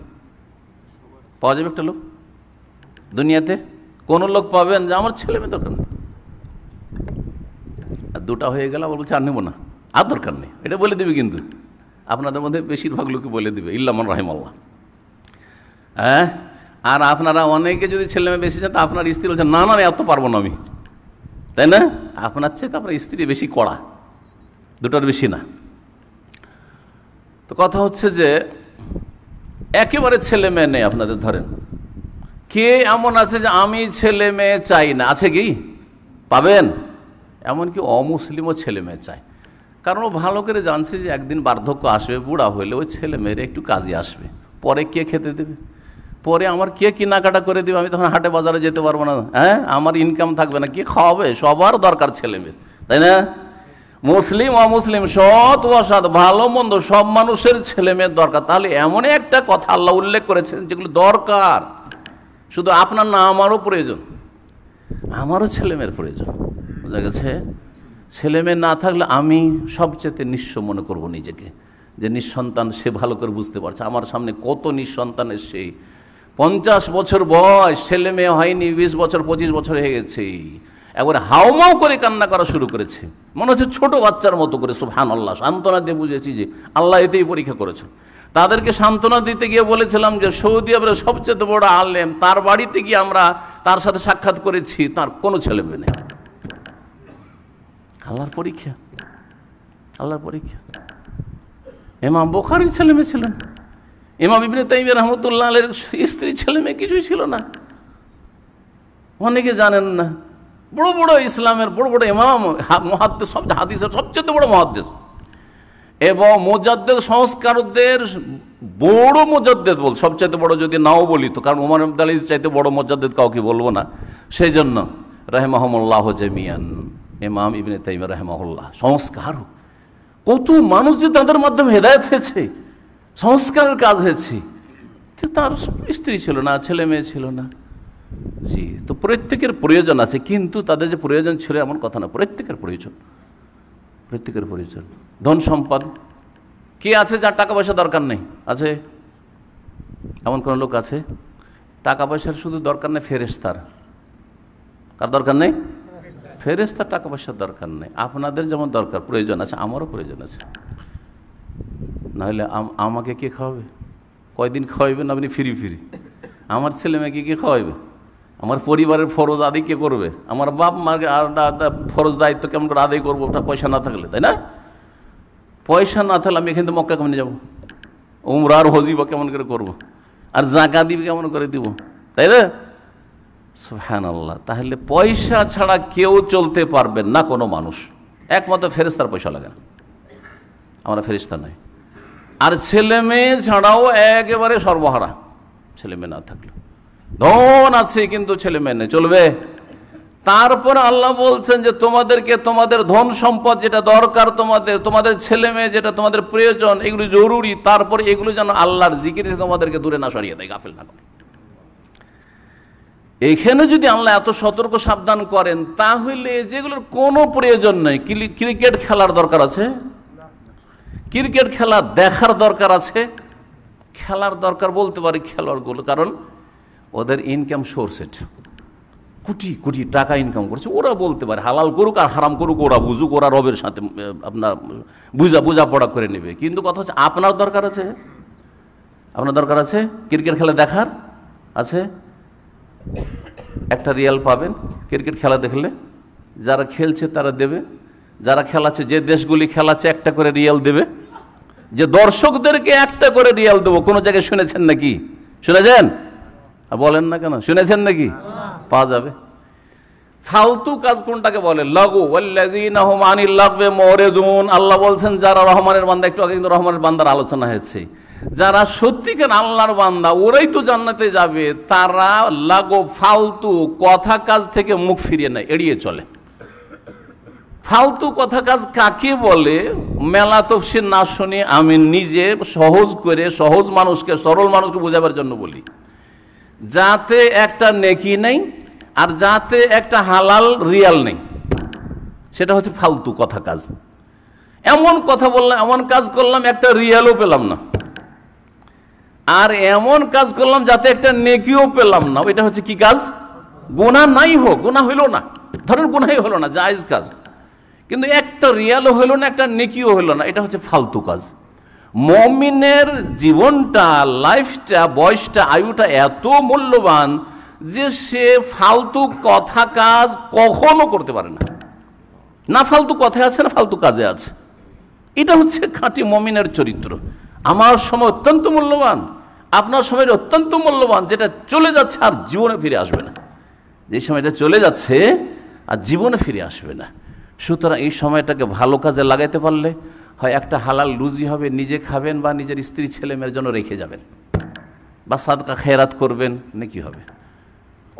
পাওয়া যাবে একটা লোক দুনিয়াতে কোনো লোক পাবেন যে আমার ছেলে মেয়ে দরকার নেই আর দুটা হয়ে গেল বলছে আর নেবো না আর দরকার নেই এটা বলে দেবে কিন্তু আপনাদের মধ্যে বেশিরভাগ লোকে বলে দেবে ইল্লামান রাহিম আল্লাহ হ্যাঁ আর আপনারা অনেকে যদি ছেলে মেয়ে বেশি চান তা আপনার স্ত্রী বলছেন না না এত পারবো না আমি তাই না আপনার চেয়ে তো আপনার স্ত্রী বেশি কড়া দুটোর বেশি না তো কথা হচ্ছে যে একেবারে ছেলে মেয়ে নেই আপনাদের ধরেন কে এমন আছে যে আমি ছেলে মেয়ে চাই না আছে কি পাবেন এমনকি অমুসলিমও ছেলে মেয়ে চায় কারণ ও ভালো করে জানছে যে একদিন বার্ধক্য আসবে বুড়া হইলে ওই ছেলে মেয়েরা একটু কাজে আসবে পরে কে খেতে দেবে পরে আমার কে কেনাকাটা করে দেবে আমি তখন হাটে বাজারে যেতে পারবো না হ্যাঁ আমার ইনকাম থাকবে না কে খাওয়াবে সবার দরকার ছেলেমেয়ের তাই না মুসলিম অমুসলিম সৎ অসৎ ভালো মন্দ সব মানুষের ছেলে মেয়ের দরকার তাহলে এমন একটা কথা আল্লাহ উল্লেখ করেছেন যেগুলো দরকার শুধু আপনার না আমারও প্রয়োজন আমারও ছেলেমেয়ের প্রয়োজন বোঝা গেছে ছেলে মেয়ে না থাকলে আমি সবচেয়ে নিঃস্ব মনে করব নিজেকে যে নিঃসন্তান সে ভালো করে বুঝতে পারছে আমার সামনে কত নিঃসন্তানের সেই পঞ্চাশ বছর বয়স ছেলে মেয়ে হয়নি বিশ বছর পঁচিশ বছর হয়ে গেছে একবার হাওমাও করে কান্না করা শুরু করেছে মনে হচ্ছে ছোট বাচ্চার মতো করে হান আল্লাহ সান্ত্বনা দিয়ে বুঝেছি যে আল্লাহ এতেই পরীক্ষা করেছে তাদেরকে সান্ত্বনা দিতে গিয়ে বলেছিলাম যে সৌদি আরবের সবচেয়ে বড় আলেম তার বাড়িতে গিয়ে আমরা তার সাথে সাক্ষাৎ করেছি তার কোনো ছেলে মেয়ে নেই আল্লাহর পরীক্ষা আল্লাহর পরীক্ষা এমাম বোখারির ছেলে মেয়ে ছিলেন ইমাম ইবনে তাইম রহমতুল্লাহ আলের স্ত্রী ছেলে মেয়ে কিছুই ছিল না অনেকে জানেন না বড় বড় ইসলামের বড় বড় ইমাম মহাদ্দেশ সব হাদিসের সবচেয়ে বড় মহাদ্দেশ এবং মোজাদ্দেদ সংস্কারদের বড় মোজাদ্দেদ বল সবচাইতে বড় যদি নাও বলি তো কারণ উমার আলী চাইতে বড় মোজাদ্দেদ কাউকে বলবো না সেই জন্য রহেমাহমুল্লাহ জেমিয়ান ইমাম ইবনে তাইম রহমাহুল্লাহ সংস্কার কত মানুষ যে তাদের মাধ্যমে হেদায়ত হয়েছে সংস্কারের কাজ হয়েছে তার স্ত্রী ছিল না ছেলে মেয়ে ছিল না জি তো প্রত্যেকের প্রয়োজন আছে কিন্তু তাদের যে প্রয়োজন ছিল এমন কথা না প্রত্যেকের প্রয়োজন প্রত্যেকের প্রয়োজন ধন সম্পদ কে আছে যার টাকা পয়সা দরকার নেই আছে এমন কোন লোক আছে টাকা পয়সার শুধু দরকার নেই ফেরেস্তার কার দরকার নেই ফেরেস্তার টাকা পয়সার দরকার নেই আপনাদের যেমন দরকার প্রয়োজন আছে আমারও প্রয়োজন আছে নাহলে আমাকে কে খাওয়াবে কয়দিন খাওয়াইবেন আপনি ফিরি ফিরি আমার ছেলে মেয়েকে কে খাওয়াইবে আমার পরিবারের ফরজ আদি কে করবে আমার বাপ মাকে আর ফরজ দায়িত্ব কেমন করে আদায় করবো ওটা পয়সা না থাকলে তাই না পয়সা না থাকলে আমি এখান থেকে মক্কা কেমন যাবো উমরার হজিব কেমন করে করব। আর জাঁকা দিব কেমন করে দিব তাই না হ্যান আল্লাহ তাহলে পয়সা ছাড়া কেউ চলতে পারবেন না কোনো মানুষ একমাত্র ফেরেস্তার পয়সা লাগে না আমরা ফেরিস্তা নয় আর ছেলে মেয়ে ছাড়াও একেবারে সর্বহারা ছেলে মেয়ে না থাকলে ধন আছে কিন্তু ছেলে মেয়ে নেই চলবে তারপর আল্লাহ বলছেন যে তোমাদেরকে তোমাদের ধন সম্পদ যেটা দরকার তোমাদের তোমাদের ছেলে মেয়ে যেটা তোমাদের প্রয়োজন এগুলো জরুরি তারপর এগুলো যেন আল্লাহর জিকির তোমাদেরকে দূরে না সরিয়ে দেয় গাফেল না করে এখানে যদি আল্লাহ এত সতর্ক সাবধান করেন তাহলে যেগুলোর কোনো প্রয়োজন নেই ক্রিকেট খেলার দরকার আছে ক্রিকেট খেলা দেখার দরকার আছে খেলার দরকার বলতে পারি খেলোয়াড়গুলো কারণ ওদের ইনকাম সোর্স এট কোটি কোটি টাকা ইনকাম করছে ওরা বলতে পারে হালাল করুক আর হারাম করুক ওরা বুঝুক ওরা রবের সাথে আপনার বুঝা বোঝাপড়া করে নেবে কিন্তু কথা হচ্ছে আপনার দরকার আছে আপনার দরকার আছে ক্রিকেট খেলা দেখার আছে একটা রিয়াল পাবেন ক্রিকেট খেলা দেখলে যারা খেলছে তারা দেবে যারা খেলাচ্ছে যে দেশগুলি খেলাচ্ছে একটা করে রিয়াল দেবে যে দর্শকদেরকে একটা করে রিয়াল দেবো কোনো জায়গায় শুনেছেন নাকি শুনেছেন বলেন না কেন শুনেছেন নাকি পাওয়া যাবে ফালতু কাজ কোনটাকে বলে লাগু লাগবে মরে জুন আল্লাহ বলছেন যারা রহমানের বান্দা একটু আগে কিন্তু রহমানের বান্দার আলোচনা হয়েছে যারা সত্যিকার আল্লাহর বান্দা ওরাই তো জান্নাতে যাবে তারা লাগো ফালতু কথা কাজ থেকে মুখ ফিরিয়ে নেয় এড়িয়ে চলে ফালতু কথা কাজ কাকে বলে মেলা তফসির না শুনে আমি নিজে সহজ করে সহজ মানুষকে সরল মানুষকে বোঝাবার জন্য বলি যাতে একটা নেকি নেই আর যাতে একটা হালাল রিয়াল নেই সেটা হচ্ছে ফালতু কথা কাজ এমন কথা বললাম এমন কাজ করলাম একটা রিয়ালও পেলাম না আর এমন কাজ করলাম যাতে একটা নেকিও পেলাম না এটা হচ্ছে কি কাজ গোনা নাই হোক গোনা হইল না ধরেন গোনাই হলো না জায়জ কাজ কিন্তু একটা রিয়ালও হলো না একটা নেকিও হলো না এটা হচ্ছে ফালতু কাজ মমিনের জীবনটা লাইফটা বয়সটা আয়ুটা এত মূল্যবান যে সে ফালতু কথা কাজ কখনো করতে পারে না না ফালতু কথায় আছে না ফালতু কাজে আছে এটা হচ্ছে খাঁটি মমিনের চরিত্র আমার সময় অত্যন্ত মূল্যবান আপনার সময়ের অত্যন্ত মূল্যবান যেটা চলে যাচ্ছে আর জীবনে ফিরে আসবে না যে সময়টা চলে যাচ্ছে আর জীবনে ফিরে আসবে না সুতরাং এই সময়টাকে ভালো কাজে লাগাইতে পারলে হয় একটা হালাল রুজি হবে নিজে খাবেন বা নিজের স্ত্রী ছেলে মেয়ের জন্য রেখে যাবেন বা সাদকা খেরাত করবেন নেকি হবে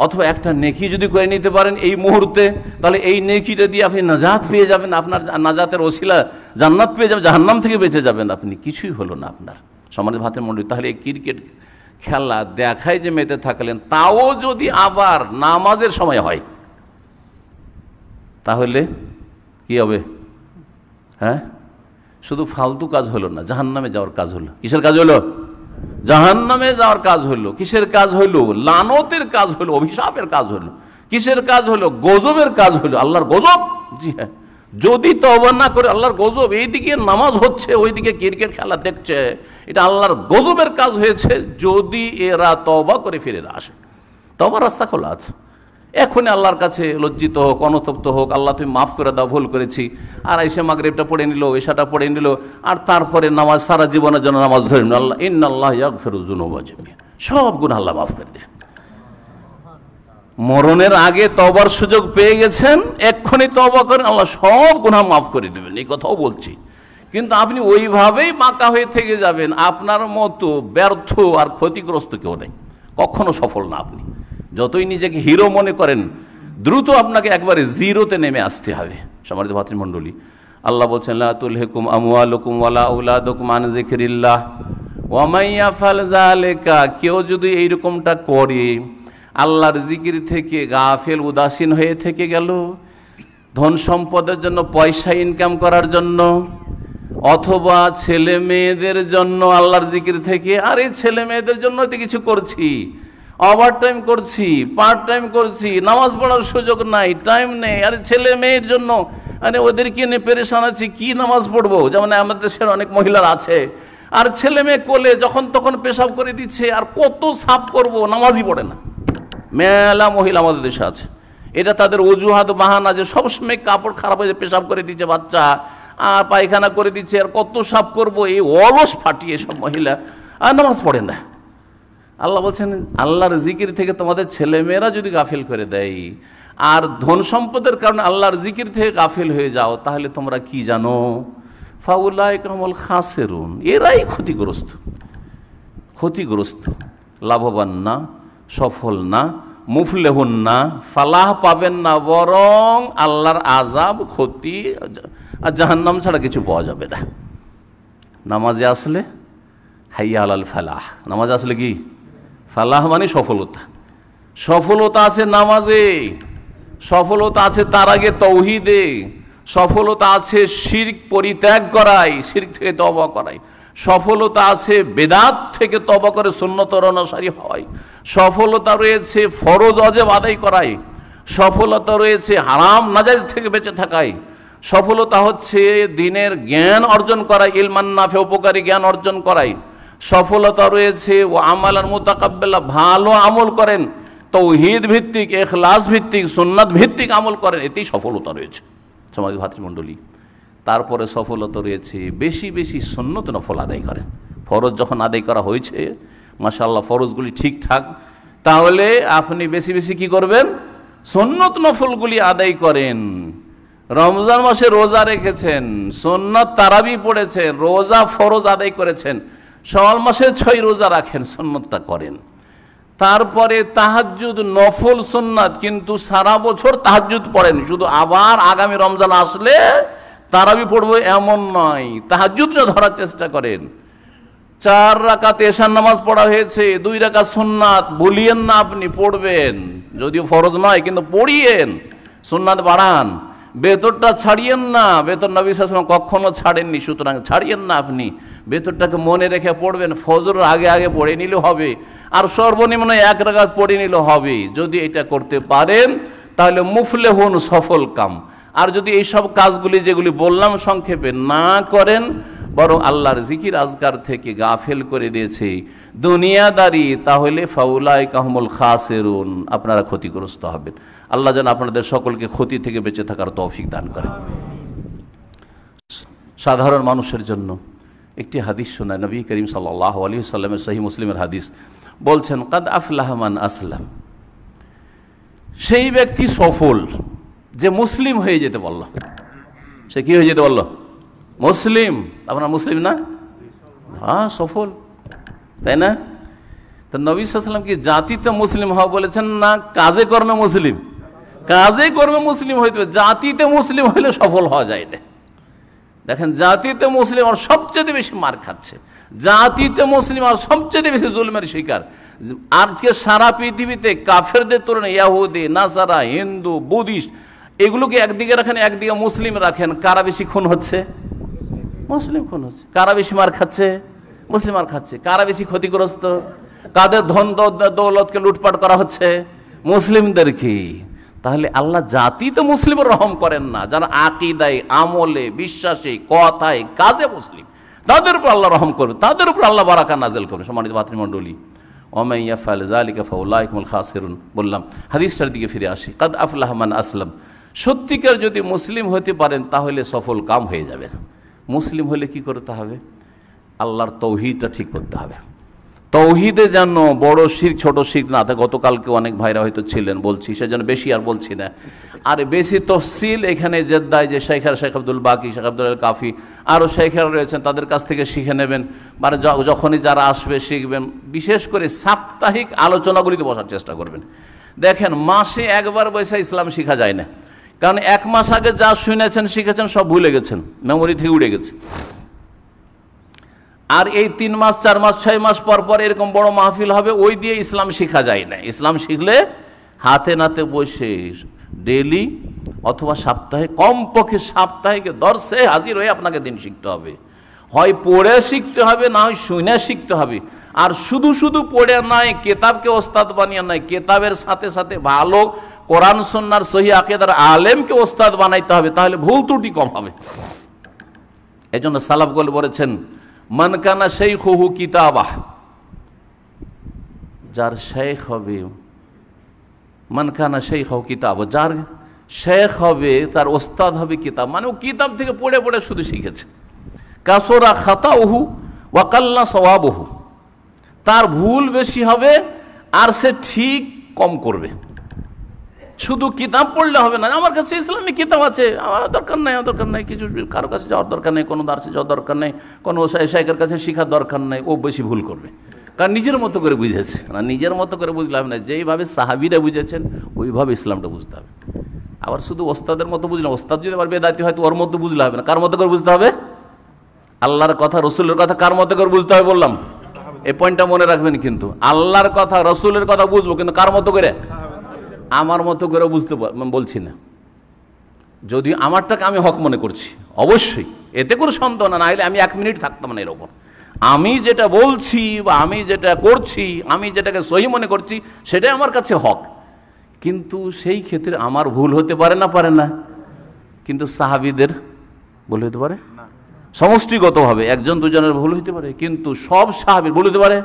অথবা একটা নেকি যদি করে নিতে পারেন এই মুহূর্তে তাহলে এই নেকিটা দিয়ে আপনি নাজাত পেয়ে যাবেন আপনার নাজাতের ওসিলা জান্নাত পেয়ে যাবেন জাহান্নাম থেকে বেঁচে যাবেন আপনি কিছুই হলো না আপনার সমাজের ভাতের মন্ডলী তাহলে এই ক্রিকেট খেলা দেখায় যে মেতে থাকলেন তাও যদি আবার নামাজের সময় হয় তাহলে কি হবে হ্যাঁ শুধু ফালতু কাজ হলো না জাহান নামে যাওয়ার কাজ হলো কিসের কাজ হলো জাহান নামে যাওয়ার কাজ হলো কিসের কাজ হলো লানতের কাজ হলো অভিশাপের কাজ হলো কিসের কাজ হলো গজবের কাজ হলো আল্লাহর গজব জি হ্যাঁ যদি তবা না করে আল্লাহর গজব এইদিকে নামাজ হচ্ছে ওইদিকে ক্রিকেট খেলা দেখছে এটা আল্লাহর গজবের কাজ হয়েছে যদি এরা তবা করে ফিরে আসে তবা রাস্তা খোলা আছে এখনই আল্লাহর কাছে লজ্জিত হোক অনতপ্ত হোক আল্লাহ তুমি মাফ করে দাও ভুল করেছি আর এসে মাগরেবটা পড়ে নিল এশাটা পড়ে নিল আর তারপরে নামাজ সারা জীবনের জন্য নামাজ ধরে নিল আল্লাহ ইন আল্লাহ ফেরুজুন সব গুণ আল্লাহ মাফ করে দেন মরণের আগে তবার সুযোগ পেয়ে গেছেন এক্ষুনি তবা করেন আল্লাহ সব গুণা মাফ করে দেবেন এই কথাও বলছি কিন্তু আপনি ওইভাবেই মাকা হয়ে থেকে যাবেন আপনার মতো ব্যর্থ আর ক্ষতিগ্রস্ত কেউ নেই কখনো সফল না আপনি যতই নিজেকে হিরো মনে করেন দ্রুত আপনাকে একবারে জিরোতে নেমে আসতে হবে সমাজ ভাতৃমণ্ডলী আল্লাহ বলছেন লাতুল হেকুম আমুয়ালুকুম ওয়ালা উলাদুকুম আন জিকিরিল্লাহ ওয়ামাইয়া ফালজা লেখা কেউ যদি এইরকমটা করে আল্লাহর জিকির থেকে গাফেল উদাসীন হয়ে থেকে গেল ধন সম্পদের জন্য পয়সা ইনকাম করার জন্য অথবা ছেলে মেয়েদের জন্য আল্লাহর জিকির থেকে আরে ছেলে মেয়েদের জন্য তো কিছু করছি ওভার টাইম করছি পার্ট টাইম করছি নামাজ পড়ার সুযোগ নাই টাইম নেই আরে ছেলে মেয়ের জন্য মানে ওদেরকে নিয়ে পেরেশান আছি কি নামাজ পড়বো যেমন আমাদের দেশের অনেক মহিলার আছে আর ছেলে মেয়ে কোলে যখন তখন পেশাব করে দিচ্ছে আর কত সাফ করব নামাজই পড়ে না মেলা মহিলা আমাদের দেশে আছে এটা তাদের অজুহাত বাহানা যে সবসময় কাপড় খারাপ হয়ে পেশাব করে দিচ্ছে বাচ্চা আর পায়খানা করে দিচ্ছে আর কত সাফ করব এই অলস ফাটিয়ে সব মহিলা আর নামাজ পড়ে না আল্লাহ বলছেন আল্লাহর জিকির থেকে তোমাদের ছেলেমেয়েরা যদি গাফিল করে দেয় আর ধন সম্পদের কারণে আল্লাহর জিকির থেকে গাফিল হয়ে যাও তাহলে তোমরা কি জানো ফাউল্লাহ কামল খাসেরুন এরাই ক্ষতিগ্রস্ত ক্ষতিগ্রস্ত লাভবান না সফল না হন না ফালাহ পাবেন না বরং আল্লাহর আজাব ক্ষতি আর জাহান্নাম ছাড়া কিছু পাওয়া যাবে না নামাজে আসলে হাইয়া আলাল ফালাহ নামাজ আসলে কি ফালাহ মানে সফলতা সফলতা আছে নামাজে সফলতা আছে তার আগে তৌহিদে সফলতা আছে শির্ক পরিত্যাগ করাই শির্ক থেকে তবা করাই সফলতা আছে বেদাত থেকে তবা করে সুন্নতর অনুসারী হয় সফলতা রয়েছে ফরজ অজেব আদায় করাই সফলতা রয়েছে হারাম নাজাজ থেকে বেঁচে থাকায় সফলতা হচ্ছে দিনের জ্ঞান অর্জন করাই ইলমান নাফে উপকারী জ্ঞান অর্জন করায় সফলতা রয়েছে ও আমালার মোতাকাবেলা ভালো আমল করেন তৌহিদ ভিত্তিক এখলাস ভিত্তিক সোননাথ ভিত্তিক আমল করেন এতেই সফলতা রয়েছে সমাজ ভাতৃমণ্ডলী তারপরে সফলতা রয়েছে বেশি বেশি সন্ন্যত নফল আদায় করেন ফরজ যখন আদায় করা হয়েছে মাসাল্লাহ ফরজগুলি ঠিকঠাক তাহলে আপনি বেশি বেশি কি করবেন সন্ন্যত নফলগুলি আদায় করেন রমজান মাসে রোজা রেখেছেন সন্ন্যত তারাবি পড়েছেন রোজা ফরজ আদায় করেছেন সওয়াল মাসের ছয় রোজা রাখেন সন্ন্যতটা করেন তারপরে তাহাজুদ নফল সন্ন্যাত কিন্তু সারা বছর তাহাজুদ পড়েন শুধু আবার আগামী রমজান আসলে বি পড়বো এমন নয় তাহাজুদ ধরার চেষ্টা করেন চার রাকাত এশার নামাজ পড়া হয়েছে দুই রাকাত সোননাথ বলিয়েন না আপনি পড়বেন যদিও ফরজ নয় কিন্তু পড়িয়েন সোননাথ বাড়ান বেতরটা ছাড়িয়েন না বেতন নবী সাসমা কখনো ছাড়েননি সুতরাং ছাড়িয়েন না আপনি ভেতরটাকে মনে রেখে পড়বেন ফজর আগে আগে পড়ে নিলে হবে আর সর্বনিম্ন এক রাগাত পড়ে নিলে হবে যদি এটা করতে পারেন তাহলে মুফলে হন সফল কাম আর যদি এইসব কাজগুলি যেগুলি বললাম সংক্ষেপে না করেন বরং আল্লাহর জিকির আজগার থেকে গাফেল করে দিয়েছে দুনিয়াদারি তাহলে ফাউলাই কাহমুল খাসেরুন আপনারা ক্ষতিগ্রস্ত হবেন আল্লাহ যেন আপনাদের সকলকে ক্ষতি থেকে বেঁচে থাকার তৌফিক দান করেন সাধারণ মানুষের জন্য একটি হাদিস শোনায় নবী করিম সাল্লাহ আলী সাল্লামের সহি মুসলিমের হাদিস বলছেন কাদ আফলাহমান আসলাম সেই ব্যক্তি সফল যে মুসলিম হয়ে যেতে পারল সে কি হয়ে যেতে পারল মুসলিম আপনার মানে মুসলিম না হ্যাঁ সফল তাই না তো নবী সাল্লাম কি জাতিতে মুসলিম হওয়া বলেছেন না কাজে কর্মে মুসলিম কাজে কর্মে মুসলিম হইতে জাতিতে মুসলিম হইলে সফল হওয়া যায় না দেখেন জাতিতে মুসলিম আর সবচেয়ে বেশি মার খাচ্ছে জাতিতে মুসলিম আর সবচেয়ে বেশি জুলমের শিকার আজকে সারা পৃথিবীতে কাফেরদের তুলনায় ইয়াহুদি নাসারা হিন্দু বুদ্ধিস্ট এগুলোকে একদিকে রাখেন একদিকে মুসলিম রাখেন কারা বেশি খুন হচ্ছে মুসলিম খুন হচ্ছে কারা বেশি মার খাচ্ছে মুসলিম মার খাচ্ছে কারা বেশি ক্ষতিগ্রস্ত কাদের ধন দৌলতকে লুটপাট করা হচ্ছে মুসলিমদের কি তাহলে আল্লাহ জাতি তো মুসলিম রহম করেন না যারা আকিদায় আমলে বিশ্বাসে কথায় কাজে মুসলিম তাদের উপর আল্লাহ রহম করবে তাদের উপর আল্লাহ বারাকা নাজেল করবে সম্মানিত ভাতৃমণ্ডলী ওমাইয়া ফালিকা ফাউল্লাহমুল খাস ফেরুন বললাম হাদিসটার দিকে ফিরে আসি কাদ আফুল্লাহমান আসলাম সত্যিকার যদি মুসলিম হতে পারেন তাহলে সফল কাম হয়ে যাবে মুসলিম হলে কি করতে হবে আল্লাহর তৌহিদটা ঠিক করতে হবে তৌহিদে যেন বড় শিখ ছোট শিখ না থাকে গতকালকে অনেক ভাইরা হয়তো ছিলেন বলছি সে যেন বেশি আর বলছি না আর বেশি তফসিল এখানে জেদ্দায় যে শেখার শেখ আব্দুল বাকি শেখ আব্দুল কাফি আরও শেখার রয়েছেন তাদের কাছ থেকে শিখে নেবেন মানে যখনই যারা আসবে শিখবেন বিশেষ করে সাপ্তাহিক আলোচনাগুলিতে বসার চেষ্টা করবেন দেখেন মাসে একবার বয়সে ইসলাম শিখা যায় না কারণ এক মাস আগে যা শুনেছেন শিখেছেন সব ভুলে গেছেন মেমোরি থেকে উড়ে গেছে আর এই তিন মাস চার মাস ছয় মাস পর পর এরকম বড় মাহফিল হবে ওই দিয়ে ইসলাম শেখা যায় না ইসলাম শিখলে হাতে নাতে বসে ডেলি অথবা সপ্তাহে কমপক্ষে সাপ্তাহিক দর্শে হাজির হয়ে আপনাকে দিন শিখতে হবে হয় পড়ে শিখতে হবে না হয় শুনে শিখতে হবে আর শুধু শুধু পড়ে নয় কেতাবকে ওস্তাদ বানিয়ে নয় কেতাবের সাথে সাথে ভালো কোরআন সন্ন্যার সহি আকেদার আলেমকে ওস্তাদ বানাইতে হবে তাহলে ভুল ত্রুটি কম হবে এই জন্য সালাফ গোল বলেছেন মানকানা সেই খহু কিতাবাহ যার শেখ হবে মানকানা সেই হও কিতাব যার শেখ হবে তার ওস্তাদ হবে কিতাব মানে ও কিতাব থেকে পড়ে পড়ে শুধু শিখেছে কাসোরা খাতা উহু ওয়াকাল্লা সওয়াবহু তার ভুল বেশি হবে আর সে ঠিক কম করবে শুধু কিতাব পড়লে হবে না আমার কাছে ইসলামী কিতাব আছে আমার দরকার নাই আমার দরকার নাই কিছু কারোর কাছে যাওয়ার দরকার নেই কোনো দার্সে যাওয়ার দরকার নেই কোনো শাইকের কাছে শেখার দরকার নেই ও বেশি ভুল করবে কারণ নিজের মতো করে বুঝেছে না নিজের মতো করে বুঝলাম না যেইভাবে সাহাবিরা বুঝেছেন ওইভাবে ইসলামটা বুঝতে হবে আবার শুধু ওস্তাদের মতো বুঝলাম ওস্তাদ যদি আবার বেদাতি হয় তো ওর মতো বুঝলে হবে না কার মতো করে বুঝতে হবে আল্লাহর কথা রসুলের কথা কার মতো করে বুঝতে হবে বললাম এই পয়েন্টটা মনে রাখবেন কিন্তু আল্লাহর কথা রসুলের কথা বুঝবো কিন্তু কার মতো করে আমার মতো করে বুঝতে বলছি না যদি আমারটাকে আমি হক মনে করছি অবশ্যই এতে কোনো সন্দেহ না হলে আমি এক মিনিট থাকতাম না এর ওপর আমি যেটা বলছি বা আমি যেটা করছি আমি যেটাকে সহি মনে করছি সেটাই আমার কাছে হক কিন্তু সেই ক্ষেত্রে আমার ভুল হতে পারে না পারে না কিন্তু সাহাবিদের ভুল হতে পারে সমষ্টিগতভাবে একজন দুজনের ভুল হতে পারে কিন্তু সব সাহাবি ভুল হতে পারে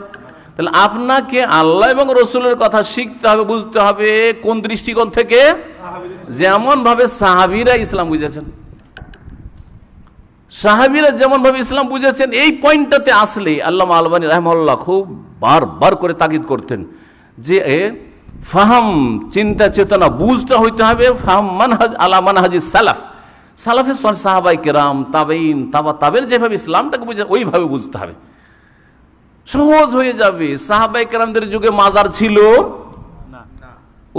তাহলে আপনাকে আল্লাহ এবং রসুলের কথা শিখতে হবে বুঝতে হবে কোন দৃষ্টিকোণ থেকে যেমন ভাবে সাহাবিরা ইসলাম বুঝেছেন সাহাবিরা যেমন ভাবে ইসলাম বুঝেছেন এই পয়েন্টটাতে আসলে আল্লাহ আলবানী রহমাল্লাহ খুব বারবার করে তাগিদ করতেন যে ফাহাম চিন্তা চেতনা বুঝতে হইতে হবে ফাহাম মানহাজ আলা মানহাজ সালাফ সালাফে সাহাবাই কেরাম তাবেইন তাবা তাবের যেভাবে ইসলামটাকে বুঝে ওইভাবে বুঝতে হবে সহজ হয়ে যাবে সাহাবাই কালামদের যুগে মাজার ছিল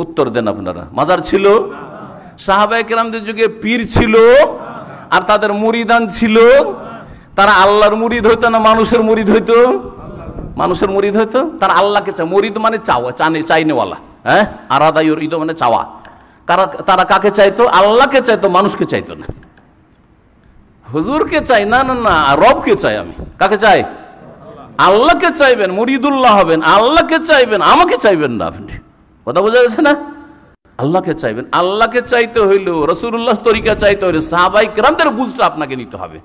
উত্তর দেন আপনারা মাজার ছিল সাহাবাই কালামদের যুগে পীর ছিল আর তাদের মুরিদান ছিল তারা আল্লাহর মুরিদ হইতো না মানুষের মুরিদ হইতো মানুষের মুরিদ হইতো তারা আল্লাহকে চায় মুরিদ মানে চাওয়া চানে চাইনেওয়ালা হ্যাঁ আরাদা ইউরিদ মানে চাওয়া তারা তারা কাকে চাইতো আল্লাহকে চাইতো মানুষকে চাইতো না হুজুরকে চাই না না না রবকে চাই আমি কাকে চাই আল্লাহকে চাইবেন মুরিদুল্লাহ হবেন আল্লাহকে চাইবেন আমাকে চাইবেন না আপনি কথা বোঝা যাচ্ছে না আল্লাহকে চাইবেন আল্লাহকে চাইতে হইলেও রসুল্লাহ তরিকা চাইতে হইলে সাহাবাই ক্রান্তের বুঝটা আপনাকে নিতে হবে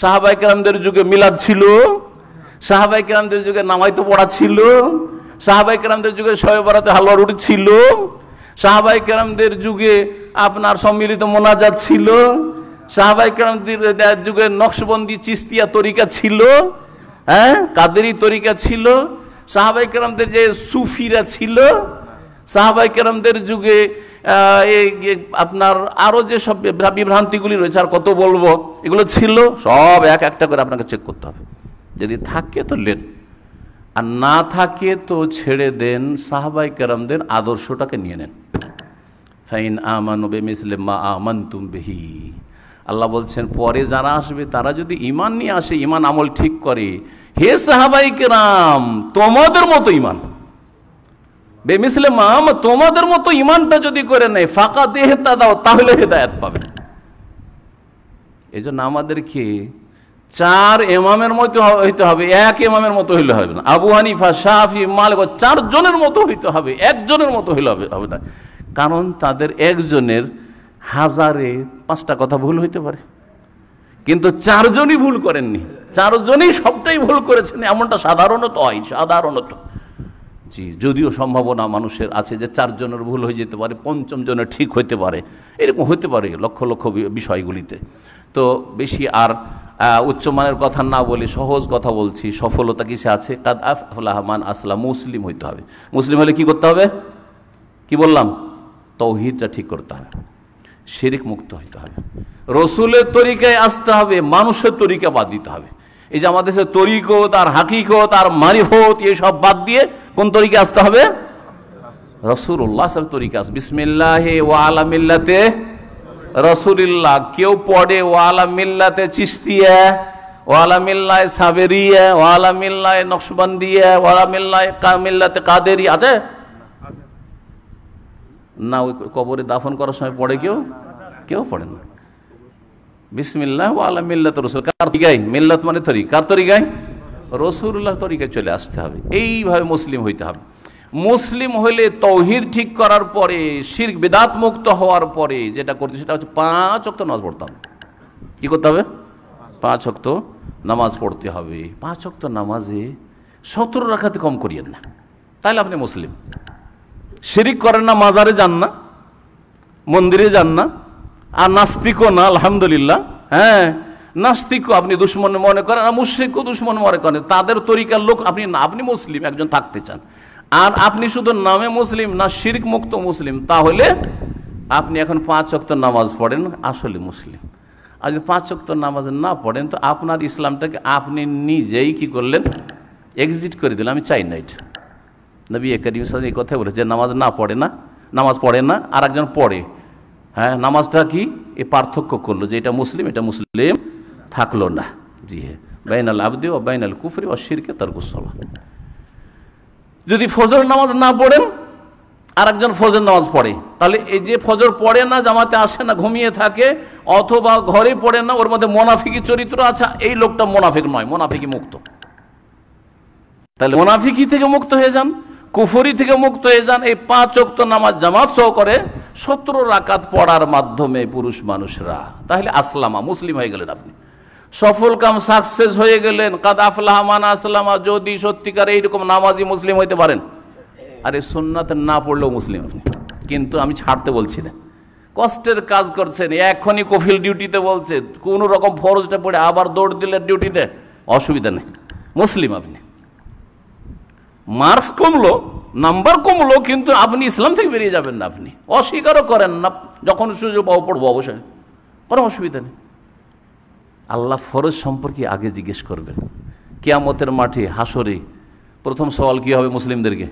সাহাবাই কেরামদের যুগে মিলাদ ছিল সাহাবাই কেরামদের যুগে নামাইতে পড়া ছিল সাহাবাই কেরামদের যুগে সয়বরাতে হালুয়া রুটি ছিল সাহাবাই কেরামদের যুগে আপনার সম্মিলিত মোনাজাত ছিল সাহাবাই কেরামদের যুগে নকশবন্দি চিস্তিয়া তরিকা ছিল হ্যাঁ কাদেরই তরিকা ছিল সাহাবাই কেরামদের যে সুফিরা ছিল সাহাবাই কেরামদের যুগে আপনার আরও যেসব বিভ্রান্তিগুলি রয়েছে আর কত বলবো এগুলো ছিল সব এক একটা করে আপনাকে চেক করতে হবে যদি থাকে তো লেন আর না থাকে তো ছেড়ে দেন সাহাবাই কেরামদের আদর্শটাকে নিয়ে নেন ফাইন আমান বে মিসলে মা আমান তুম বেহি আল্লাহ বলছেন পরে যারা আসবে তারা যদি ইমান নিয়ে আসে ইমান আমল ঠিক করে হে সাহাবাই রাম তোমাদের মতো ইমান বেমিসলে মাম তোমাদের মতো ইমানটা যদি করে নেয় ফাঁকা দেহেতা দাও তাহলে হেদায়াত পাবে এই জন্য আমাদেরকে চার এমামের মতো হইতে হবে এক এমামের মতো হইলে হবে না আবু হানিফা শাহি মালিক চারজনের মতো হইতে হবে একজনের মতো হইলে হবে না কারণ তাদের একজনের হাজারে পাঁচটা কথা ভুল হইতে পারে কিন্তু চারজনই ভুল করেননি চারজনই সবটাই ভুল করেছেন এমনটা সাধারণত হয় সাধারণত জি যদিও সম্ভাবনা মানুষের আছে যে চারজনের ভুল হয়ে যেতে পারে পঞ্চম জনের ঠিক হইতে পারে এরকম হতে পারে লক্ষ লক্ষ বিষয়গুলিতে তো বেশি আর উচ্চমানের কথা না বলে সহজ কথা বলছি সফলতা কিসে আছে কাদ আফলাহমান আসলাম মুসলিম হইতে হবে মুসলিম হলে কি করতে হবে কি বললাম তৌহিদটা ঠিক করতে হবে শেরিক মুক্ত হইতে হবে রসুলের তরিকায় আসতে হবে মানুষের তরিকা বাদ দিতে হবে এই যে আমাদের সে তরিকত আর হাকিকত আর মারিফত এইসব বাদ দিয়ে কোন তরিকা আসতে হবে রসুল উল্লাহ রসুল্লাহ সাল তরিকাস বিসমিল্লাহ ওয়ালা মিল্লাতে রসুলিল্লাহ কেউ পড়ে ওয়ালা মিল্লাতে চিস্তিয়া ওয়ালা মিল্লায় সাবেরিয়া ওয়ালা মিল্লায় নকশবন্দিয়া ওয়ালা মিল্লায় মিল্লাতে কাদেরিয়া আছে না ওই কবরে দাফন করার সময় পড়ে কেউ কেউ পড়ে না বিসমিল্লাহ আল্লাহ মিল্লাত রসুল কার তরিকাই মিল্লাত মানে তরি কার তরিকাই রসুল্লাহ তরিকায় চলে আসতে হবে এইভাবে মুসলিম হইতে হবে মুসলিম হইলে তৌহির ঠিক করার পরে শির্ক বেদাত মুক্ত হওয়ার পরে যেটা করতে সেটা হচ্ছে পাঁচ অক্ত নামাজ হবে কী করতে হবে পাঁচ অক্ত নামাজ পড়তে হবে পাঁচ অক্ত নামাজে সতেরো রাখাতে কম করিয়েন না তাহলে আপনি মুসলিম শিরিক করেন না মাজারে যান না মন্দিরে যান না আর নাস্তিকও না আলহামদুলিল্লাহ হ্যাঁ নাস্তিকও আপনি দুশ্মন মনে করেন আর মুশ্রিকও দুশ্মন মনে করেন তাদের তরিকার লোক আপনি না আপনি মুসলিম একজন থাকতে চান আর আপনি শুধু নামে মুসলিম না শিরিক মুক্ত মুসলিম তাহলে আপনি এখন পাঁচ অক্ত নামাজ পড়েন আসলে মুসলিম আর যদি পাঁচ অক্ত নামাজ না পড়েন তো আপনার ইসলামটাকে আপনি নিজেই কি করলেন এক্সিট করে দিলেন আমি চাই না এটা নবী করিম সাহেব এই কথাই বলেছে যে নামাজ না পড়ে না নামাজ পড়ে না আর একজন পড়ে হ্যাঁ নামাজটা কি এ পার্থক্য করলো যে এটা মুসলিম এটা মুসলিম থাকলো না জি হ্যাঁ বাইনাল আবদি ও বাইনাল কুফরি ও শিরকে তর্কুসলা যদি ফজর নামাজ না পড়েন আর একজন ফজর নামাজ পড়ে তাহলে এই যে ফজর পড়ে না জামাতে আসে না ঘুমিয়ে থাকে অথবা ঘরে পড়ে না ওর মধ্যে মোনাফিকি চরিত্র আছে এই লোকটা মোনাফিক নয় মোনাফিকি মুক্ত তাহলে মোনাফিকি থেকে মুক্ত হয়ে যান কুফরি থেকে মুক্ত হয়ে যান এই পাঁচ অক্ত নামাজ জামাত সহ করে সতেরো রাকাত পড়ার মাধ্যমে পুরুষ মানুষরা তাহলে আসলামা মুসলিম হয়ে গেলেন আপনি সফল কাম সাকসেস হয়ে গেলেন কাদ আফলাহমান আসলামা যদি সত্যিকার এইরকম নামাজি মুসলিম হইতে পারেন আরে সোননাথ না পড়লেও মুসলিম কিন্তু আমি ছাড়তে বলছি না কষ্টের কাজ করছেন এখনই কফিল ডিউটিতে বলছে কোনো রকম ফরজটা পড়ে আবার দৌড় দিলেন ডিউটিতে অসুবিধা নেই মুসলিম আপনি মার্কস কমলো নাম্বার কমলো কিন্তু আপনি ইসলাম থেকে বেরিয়ে যাবেন না আপনি অস্বীকারও করেন না যখন সুযোগ পাবো পড়বো অবশ্যই কোনো অসুবিধা নেই আল্লাহ ফরজ সম্পর্কে আগে জিজ্ঞেস করবেন কেয়ামতের মাঠে হাসরে প্রথম সওয়াল কী হবে মুসলিমদেরকে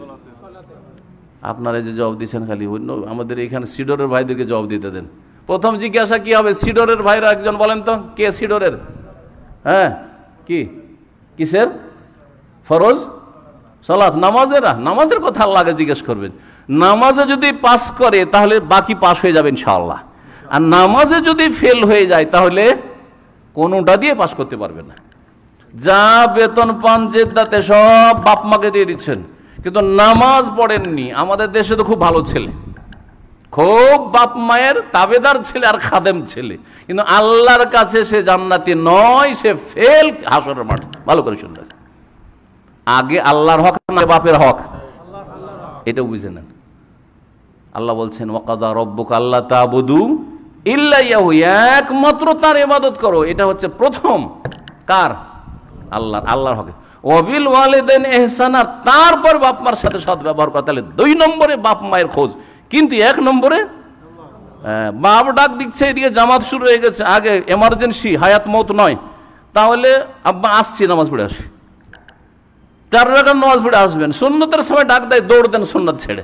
আপনারা যে জবাব দিয়েছেন খালি অন্য আমাদের এখানে সিডরের ভাইদেরকে জবাব দিতে দেন প্রথম জিজ্ঞাসা কি হবে সিডরের ভাইরা একজন বলেন তো কে সিডরের হ্যাঁ কি কিসের ফরজ সালাত নামাজের নামাজের কথা আল্লাহকে জিজ্ঞেস করবেন নামাজে যদি পাস করে তাহলে বাকি পাস হয়ে যাবে ইনশাআল্লাহ আর নামাজে যদি ফেল হয়ে যায় তাহলে কোনোটা দিয়ে পাস করতে পারবে না যা বেতন পান জেদ্দাতে সব বাপ মাকে দিয়ে দিচ্ছেন কিন্তু নামাজ পড়েননি আমাদের দেশে তো খুব ভালো ছেলে খুব বাপ মায়ের তাবেদার ছেলে আর খাদেম ছেলে কিন্তু আল্লাহর কাছে সে জান্নাতি নয় সে ফেল হাসর মাঠ ভালো করে শুনলেন আগে আল্লাহর হক না বাপের হক এটা বুঝে নেন আল্লাহ বলছেন ওকাদা রব্বক আল্লাহ বধু ইল্লাইয়াহু একমাত্র তার ইবাদত করো এটা হচ্ছে প্রথম কার আল্লাহ আল্লাহর হকে অবিল ওয়ালেদেন এহসানা তারপর বাপ মার সাথে সৎ ব্যবহার করা তাহলে দুই নম্বরে বাপ মায়ের খোঁজ কিন্তু এক নম্বরে হ্যাঁ, বাপ ডাক দিচ্ছে এদিকে জামাত শুরু হয়ে গেছে আগে এমার্জেন্সি হায়াত মত নয় তাহলে আব্বা আসছি নামাজ পড়ে আসি চার রকম নামাজ পড়ে আসবেন সুন্নতের সময় ডাক দেয় দৌড় দেন সুন্নত ছেড়ে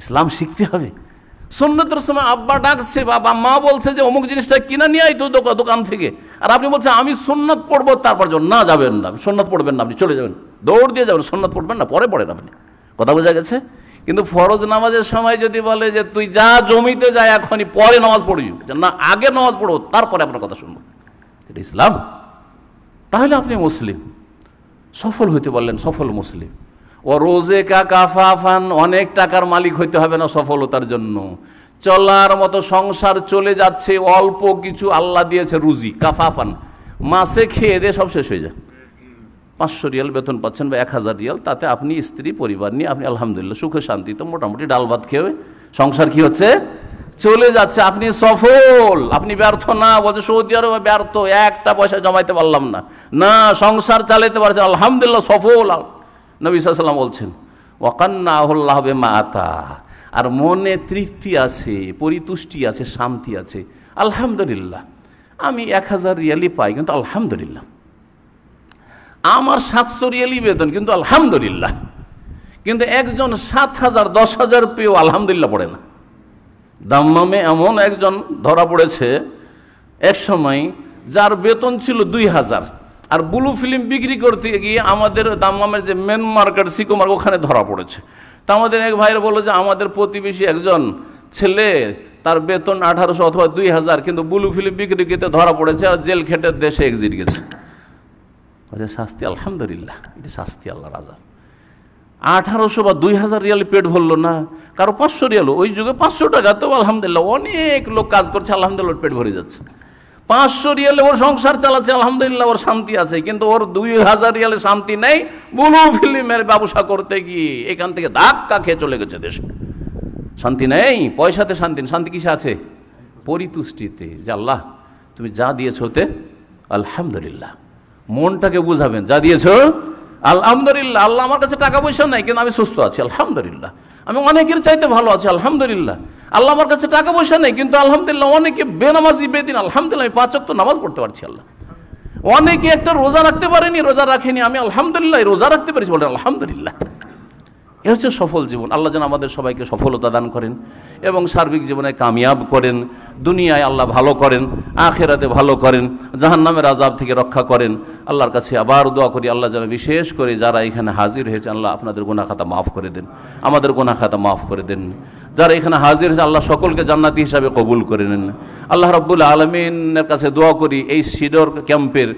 ইসলাম শিখতে হবে সুন্নতের সময় আব্বা ডাকছে বাবা মা বলছে যে অমুক জিনিসটা কিনা নিয়ে আই তো দোকান থেকে আর আপনি বলছেন আমি সুন্নত পড়বো তারপর না যাবেন না সুন্নত পড়বেন না আপনি চলে যাবেন দৌড় দিয়ে যাবেন সুন্নত পড়বেন না পরে পড়েন আপনি কথা বোঝা গেছে কিন্তু ফরজ নামাজের সময় যদি বলে যে তুই যা জমিতে যায় এখনই পরে নামাজ পড়বি না আগে নামাজ পড়বো তারপরে আপনার কথা শুনবো এটা ইসলাম তাহলে আপনি মুসলিম সফল হইতে বললেন সফল মুসলিম ও রোজে কাফাফান অনেক টাকার মালিক হইতে হবে না সফলতার জন্য চলার মতো সংসার চলে যাচ্ছে অল্প কিছু আল্লাহ দিয়েছে রুজি কাফাফান মাসে খেয়ে দিয়ে সব শেষ হয়ে যায় পাঁচশো রিয়াল বেতন পাচ্ছেন বা এক হাজার রিয়াল তাতে আপনি স্ত্রী পরিবার নিয়ে আপনি আলহামদুলিল্লাহ সুখে শান্তিতে মোটামুটি ডাল ভাত খেয়ে সংসার কি হচ্ছে চলে যাচ্ছে আপনি সফল আপনি ব্যর্থ না বলছে সৌদি আরবে ব্যর্থ একটা পয়সা জমাইতে পারলাম না না সংসার চালাইতে পারছে আলহামদুলিল্লাহ সফল নবী সাল্লাম বলছেন ওয়াকান্না আহল্লাহ হবে মাতা আর মনে তৃপ্তি আছে পরিতুষ্টি আছে শান্তি আছে আলহামদুলিল্লাহ আমি এক হাজার রিয়ালি পাই কিন্তু আলহামদুলিল্লাহ আমার সাতশো রিয়ালি বেতন কিন্তু আলহামদুলিল্লাহ কিন্তু একজন সাত হাজার দশ হাজার পেয়েও আলহামদুলিল্লাহ পড়ে না দাম্মামে এমন একজন ধরা পড়েছে এক সময় যার বেতন ছিল দুই হাজার আর ব্লু ফিল্ম বিক্রি করতে গিয়ে আমাদের দাম্মামের যে মেন মার্কেট সিকোমার ওখানে ধরা পড়েছে তা আমাদের এক ভাইয়ের বললো যে আমাদের প্রতিবেশী একজন ছেলে তার বেতন আঠারোশো অথবা দুই হাজার কিন্তু ব্লু ফিল্ম বিক্রি করতে ধরা পড়েছে আর জেল খেটে দেশে এক্সিট গেছে শাস্তি আলহামদুলিল্লাহ এটি শাস্তি আল্লাহ রাজা আঠারোশো বা দুই হাজার রিয়াল পেট ভরলো না কারো পাঁচশো রিয়াল ওই যুগে পাঁচশো টাকা তো আলহামদুলিল্লাহ অনেক লোক কাজ করছে আলহামদুলিল্লাহ পেট ভরে যাচ্ছে পাঁচশো রিয়ালে ওর সংসার চালাচ্ছে আলহামদুলিল্লাহ ওর শান্তি আছে কিন্তু ওর দুই হাজার রিয়ালে শান্তি নেই বুলু ফিল্মের ব্যবসা করতে গিয়ে এখান থেকে ধাক্কা খেয়ে চলে গেছে দেশে শান্তি নেই পয়সাতে শান্তি শান্তি কিসে আছে পরিতুষ্টিতে যে আল্লাহ তুমি যা দিয়েছ ওতে আলহামদুলিল্লাহ মনটাকে বুঝাবেন যা দিয়েছ আলহামদুলিল্লাহ আল্লাহ আমার কাছে টাকা পয়সা নাই কিন্তু আমি সুস্থ আছি আলহামদুলিল্লাহ আমি অনেকের চাইতে ভালো আছি আলহামদুলিল্লাহ আল্লাহ আমার কাছে টাকা পয়সা নেই কিন্তু আলহামদুলিল্লাহ অনেকে বেনামাজি বেদিন আলহামদুলিল্লাহ আমি পাঁচক তো নামাজ পড়তে পারছি আল্লাহ অনেকে একটা রোজা রাখতে পারেনি রোজা রাখেনি আমি আলহামদুলিল্লাহ রোজা রাখতে পেরেছি বলেন আলহামদুলিল্লাহ এ হচ্ছে সফল জীবন আল্লাহ যেন আমাদের সবাইকে সফলতা দান করেন এবং সার্বিক জীবনে কামিয়াব করেন দুনিয়ায় আল্লাহ ভালো করেন আখেরাতে ভালো করেন নামের আজাব থেকে রক্ষা করেন আল্লাহর কাছে আবার দোয়া করি আল্লাহ যেন বিশেষ করে যারা এখানে হাজির হয়েছে আল্লাহ আপনাদের গোনাখাতা মাফ করে দেন আমাদের গোনাখাতা মাফ করে দেন যারা এখানে হাজির হয়েছে আল্লাহ সকলকে জান্নাতি হিসাবে কবুল করে নেন আল্লাহ রব্বুল আলমিনের কাছে দোয়া করি এই সিডর ক্যাম্পের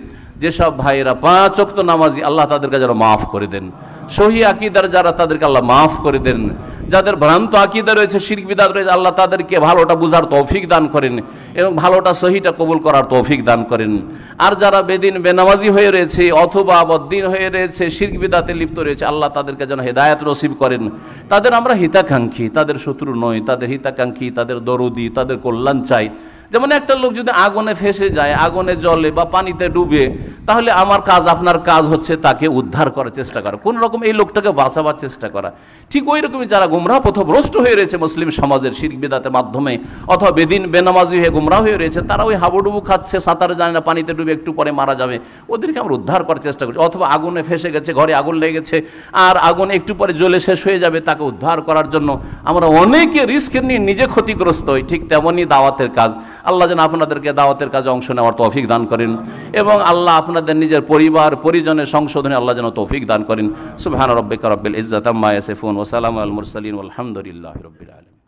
যেসব ভাইয়েরা পাঁচ অক্ত নামাজি আল্লাহ তাদেরকে যেন মাফ করে দেন সহি আকিদার যারা তাদেরকে আল্লাহ মাফ করে দেন যাদের ভ্রান্ত আকিদা রয়েছে শির্ক বিদাত রয়েছে আল্লাহ তাদেরকে ভালোটা বুঝার তৌফিক দান করেন এবং ভালোটা সহিটা কবুল করার তৌফিক দান করেন আর যারা বেদিন বেনামাজি হয়ে রয়েছে অথবা বদ্দিন হয়ে রয়েছে শির্ক বিদাতে লিপ্ত রয়েছে আল্লাহ তাদেরকে যেন হেদায়ত রসিব করেন তাদের আমরা হিতাকাঙ্ক্ষী তাদের শত্রু নই তাদের হিতাকাঙ্ক্ষী তাদের দরদি তাদের কল্যাণ চাই যেমন একটা লোক যদি আগুনে ফেসে যায় আগুনে জলে বা পানিতে ডুবে তাহলে আমার কাজ আপনার কাজ হচ্ছে তাকে উদ্ধার করার চেষ্টা করা কোন রকম এই লোকটাকে বাঁচাবার চেষ্টা করা ঠিক ওই রকমই যারা গুমরাহ পথভ্রষ্ট হয়ে রয়েছে মুসলিম সমাজের শিখ বেদাতের মাধ্যমে অথবা বেদিন বেনামাজি হয়ে গুমরাহ হয়ে রয়েছে তারা ওই হাবুডুবু খাচ্ছে সাঁতারে জানে না পানিতে ডুবে একটু পরে মারা যাবে ওদেরকে আমরা উদ্ধার করার চেষ্টা করছি অথবা আগুনে ফেসে গেছে ঘরে আগুন লেগেছে আর আগুন একটু পরে জ্বলে শেষ হয়ে যাবে তাকে উদ্ধার করার জন্য আমরা অনেকে রিস্ক নিয়ে নিজে ক্ষতিগ্রস্ত হই ঠিক তেমনই দাওয়াতের কাজ আল্লাহ যেন আপনাদেরকে দাওয়াতের কাজে অংশ নেওয়ার তৌফিক দান করেন এবং আল্লাহ আপনাদের নিজের পরিবার পরিজনের সংশোধনে আল্লাহ যেন তৌফিক দান করেন সুবহান রব্বিকা রব্বিল ইজ্জাত আম্মা ইয়াসিফুন ওয়া সালামু আল মুরসালিন ওয়া আলামিন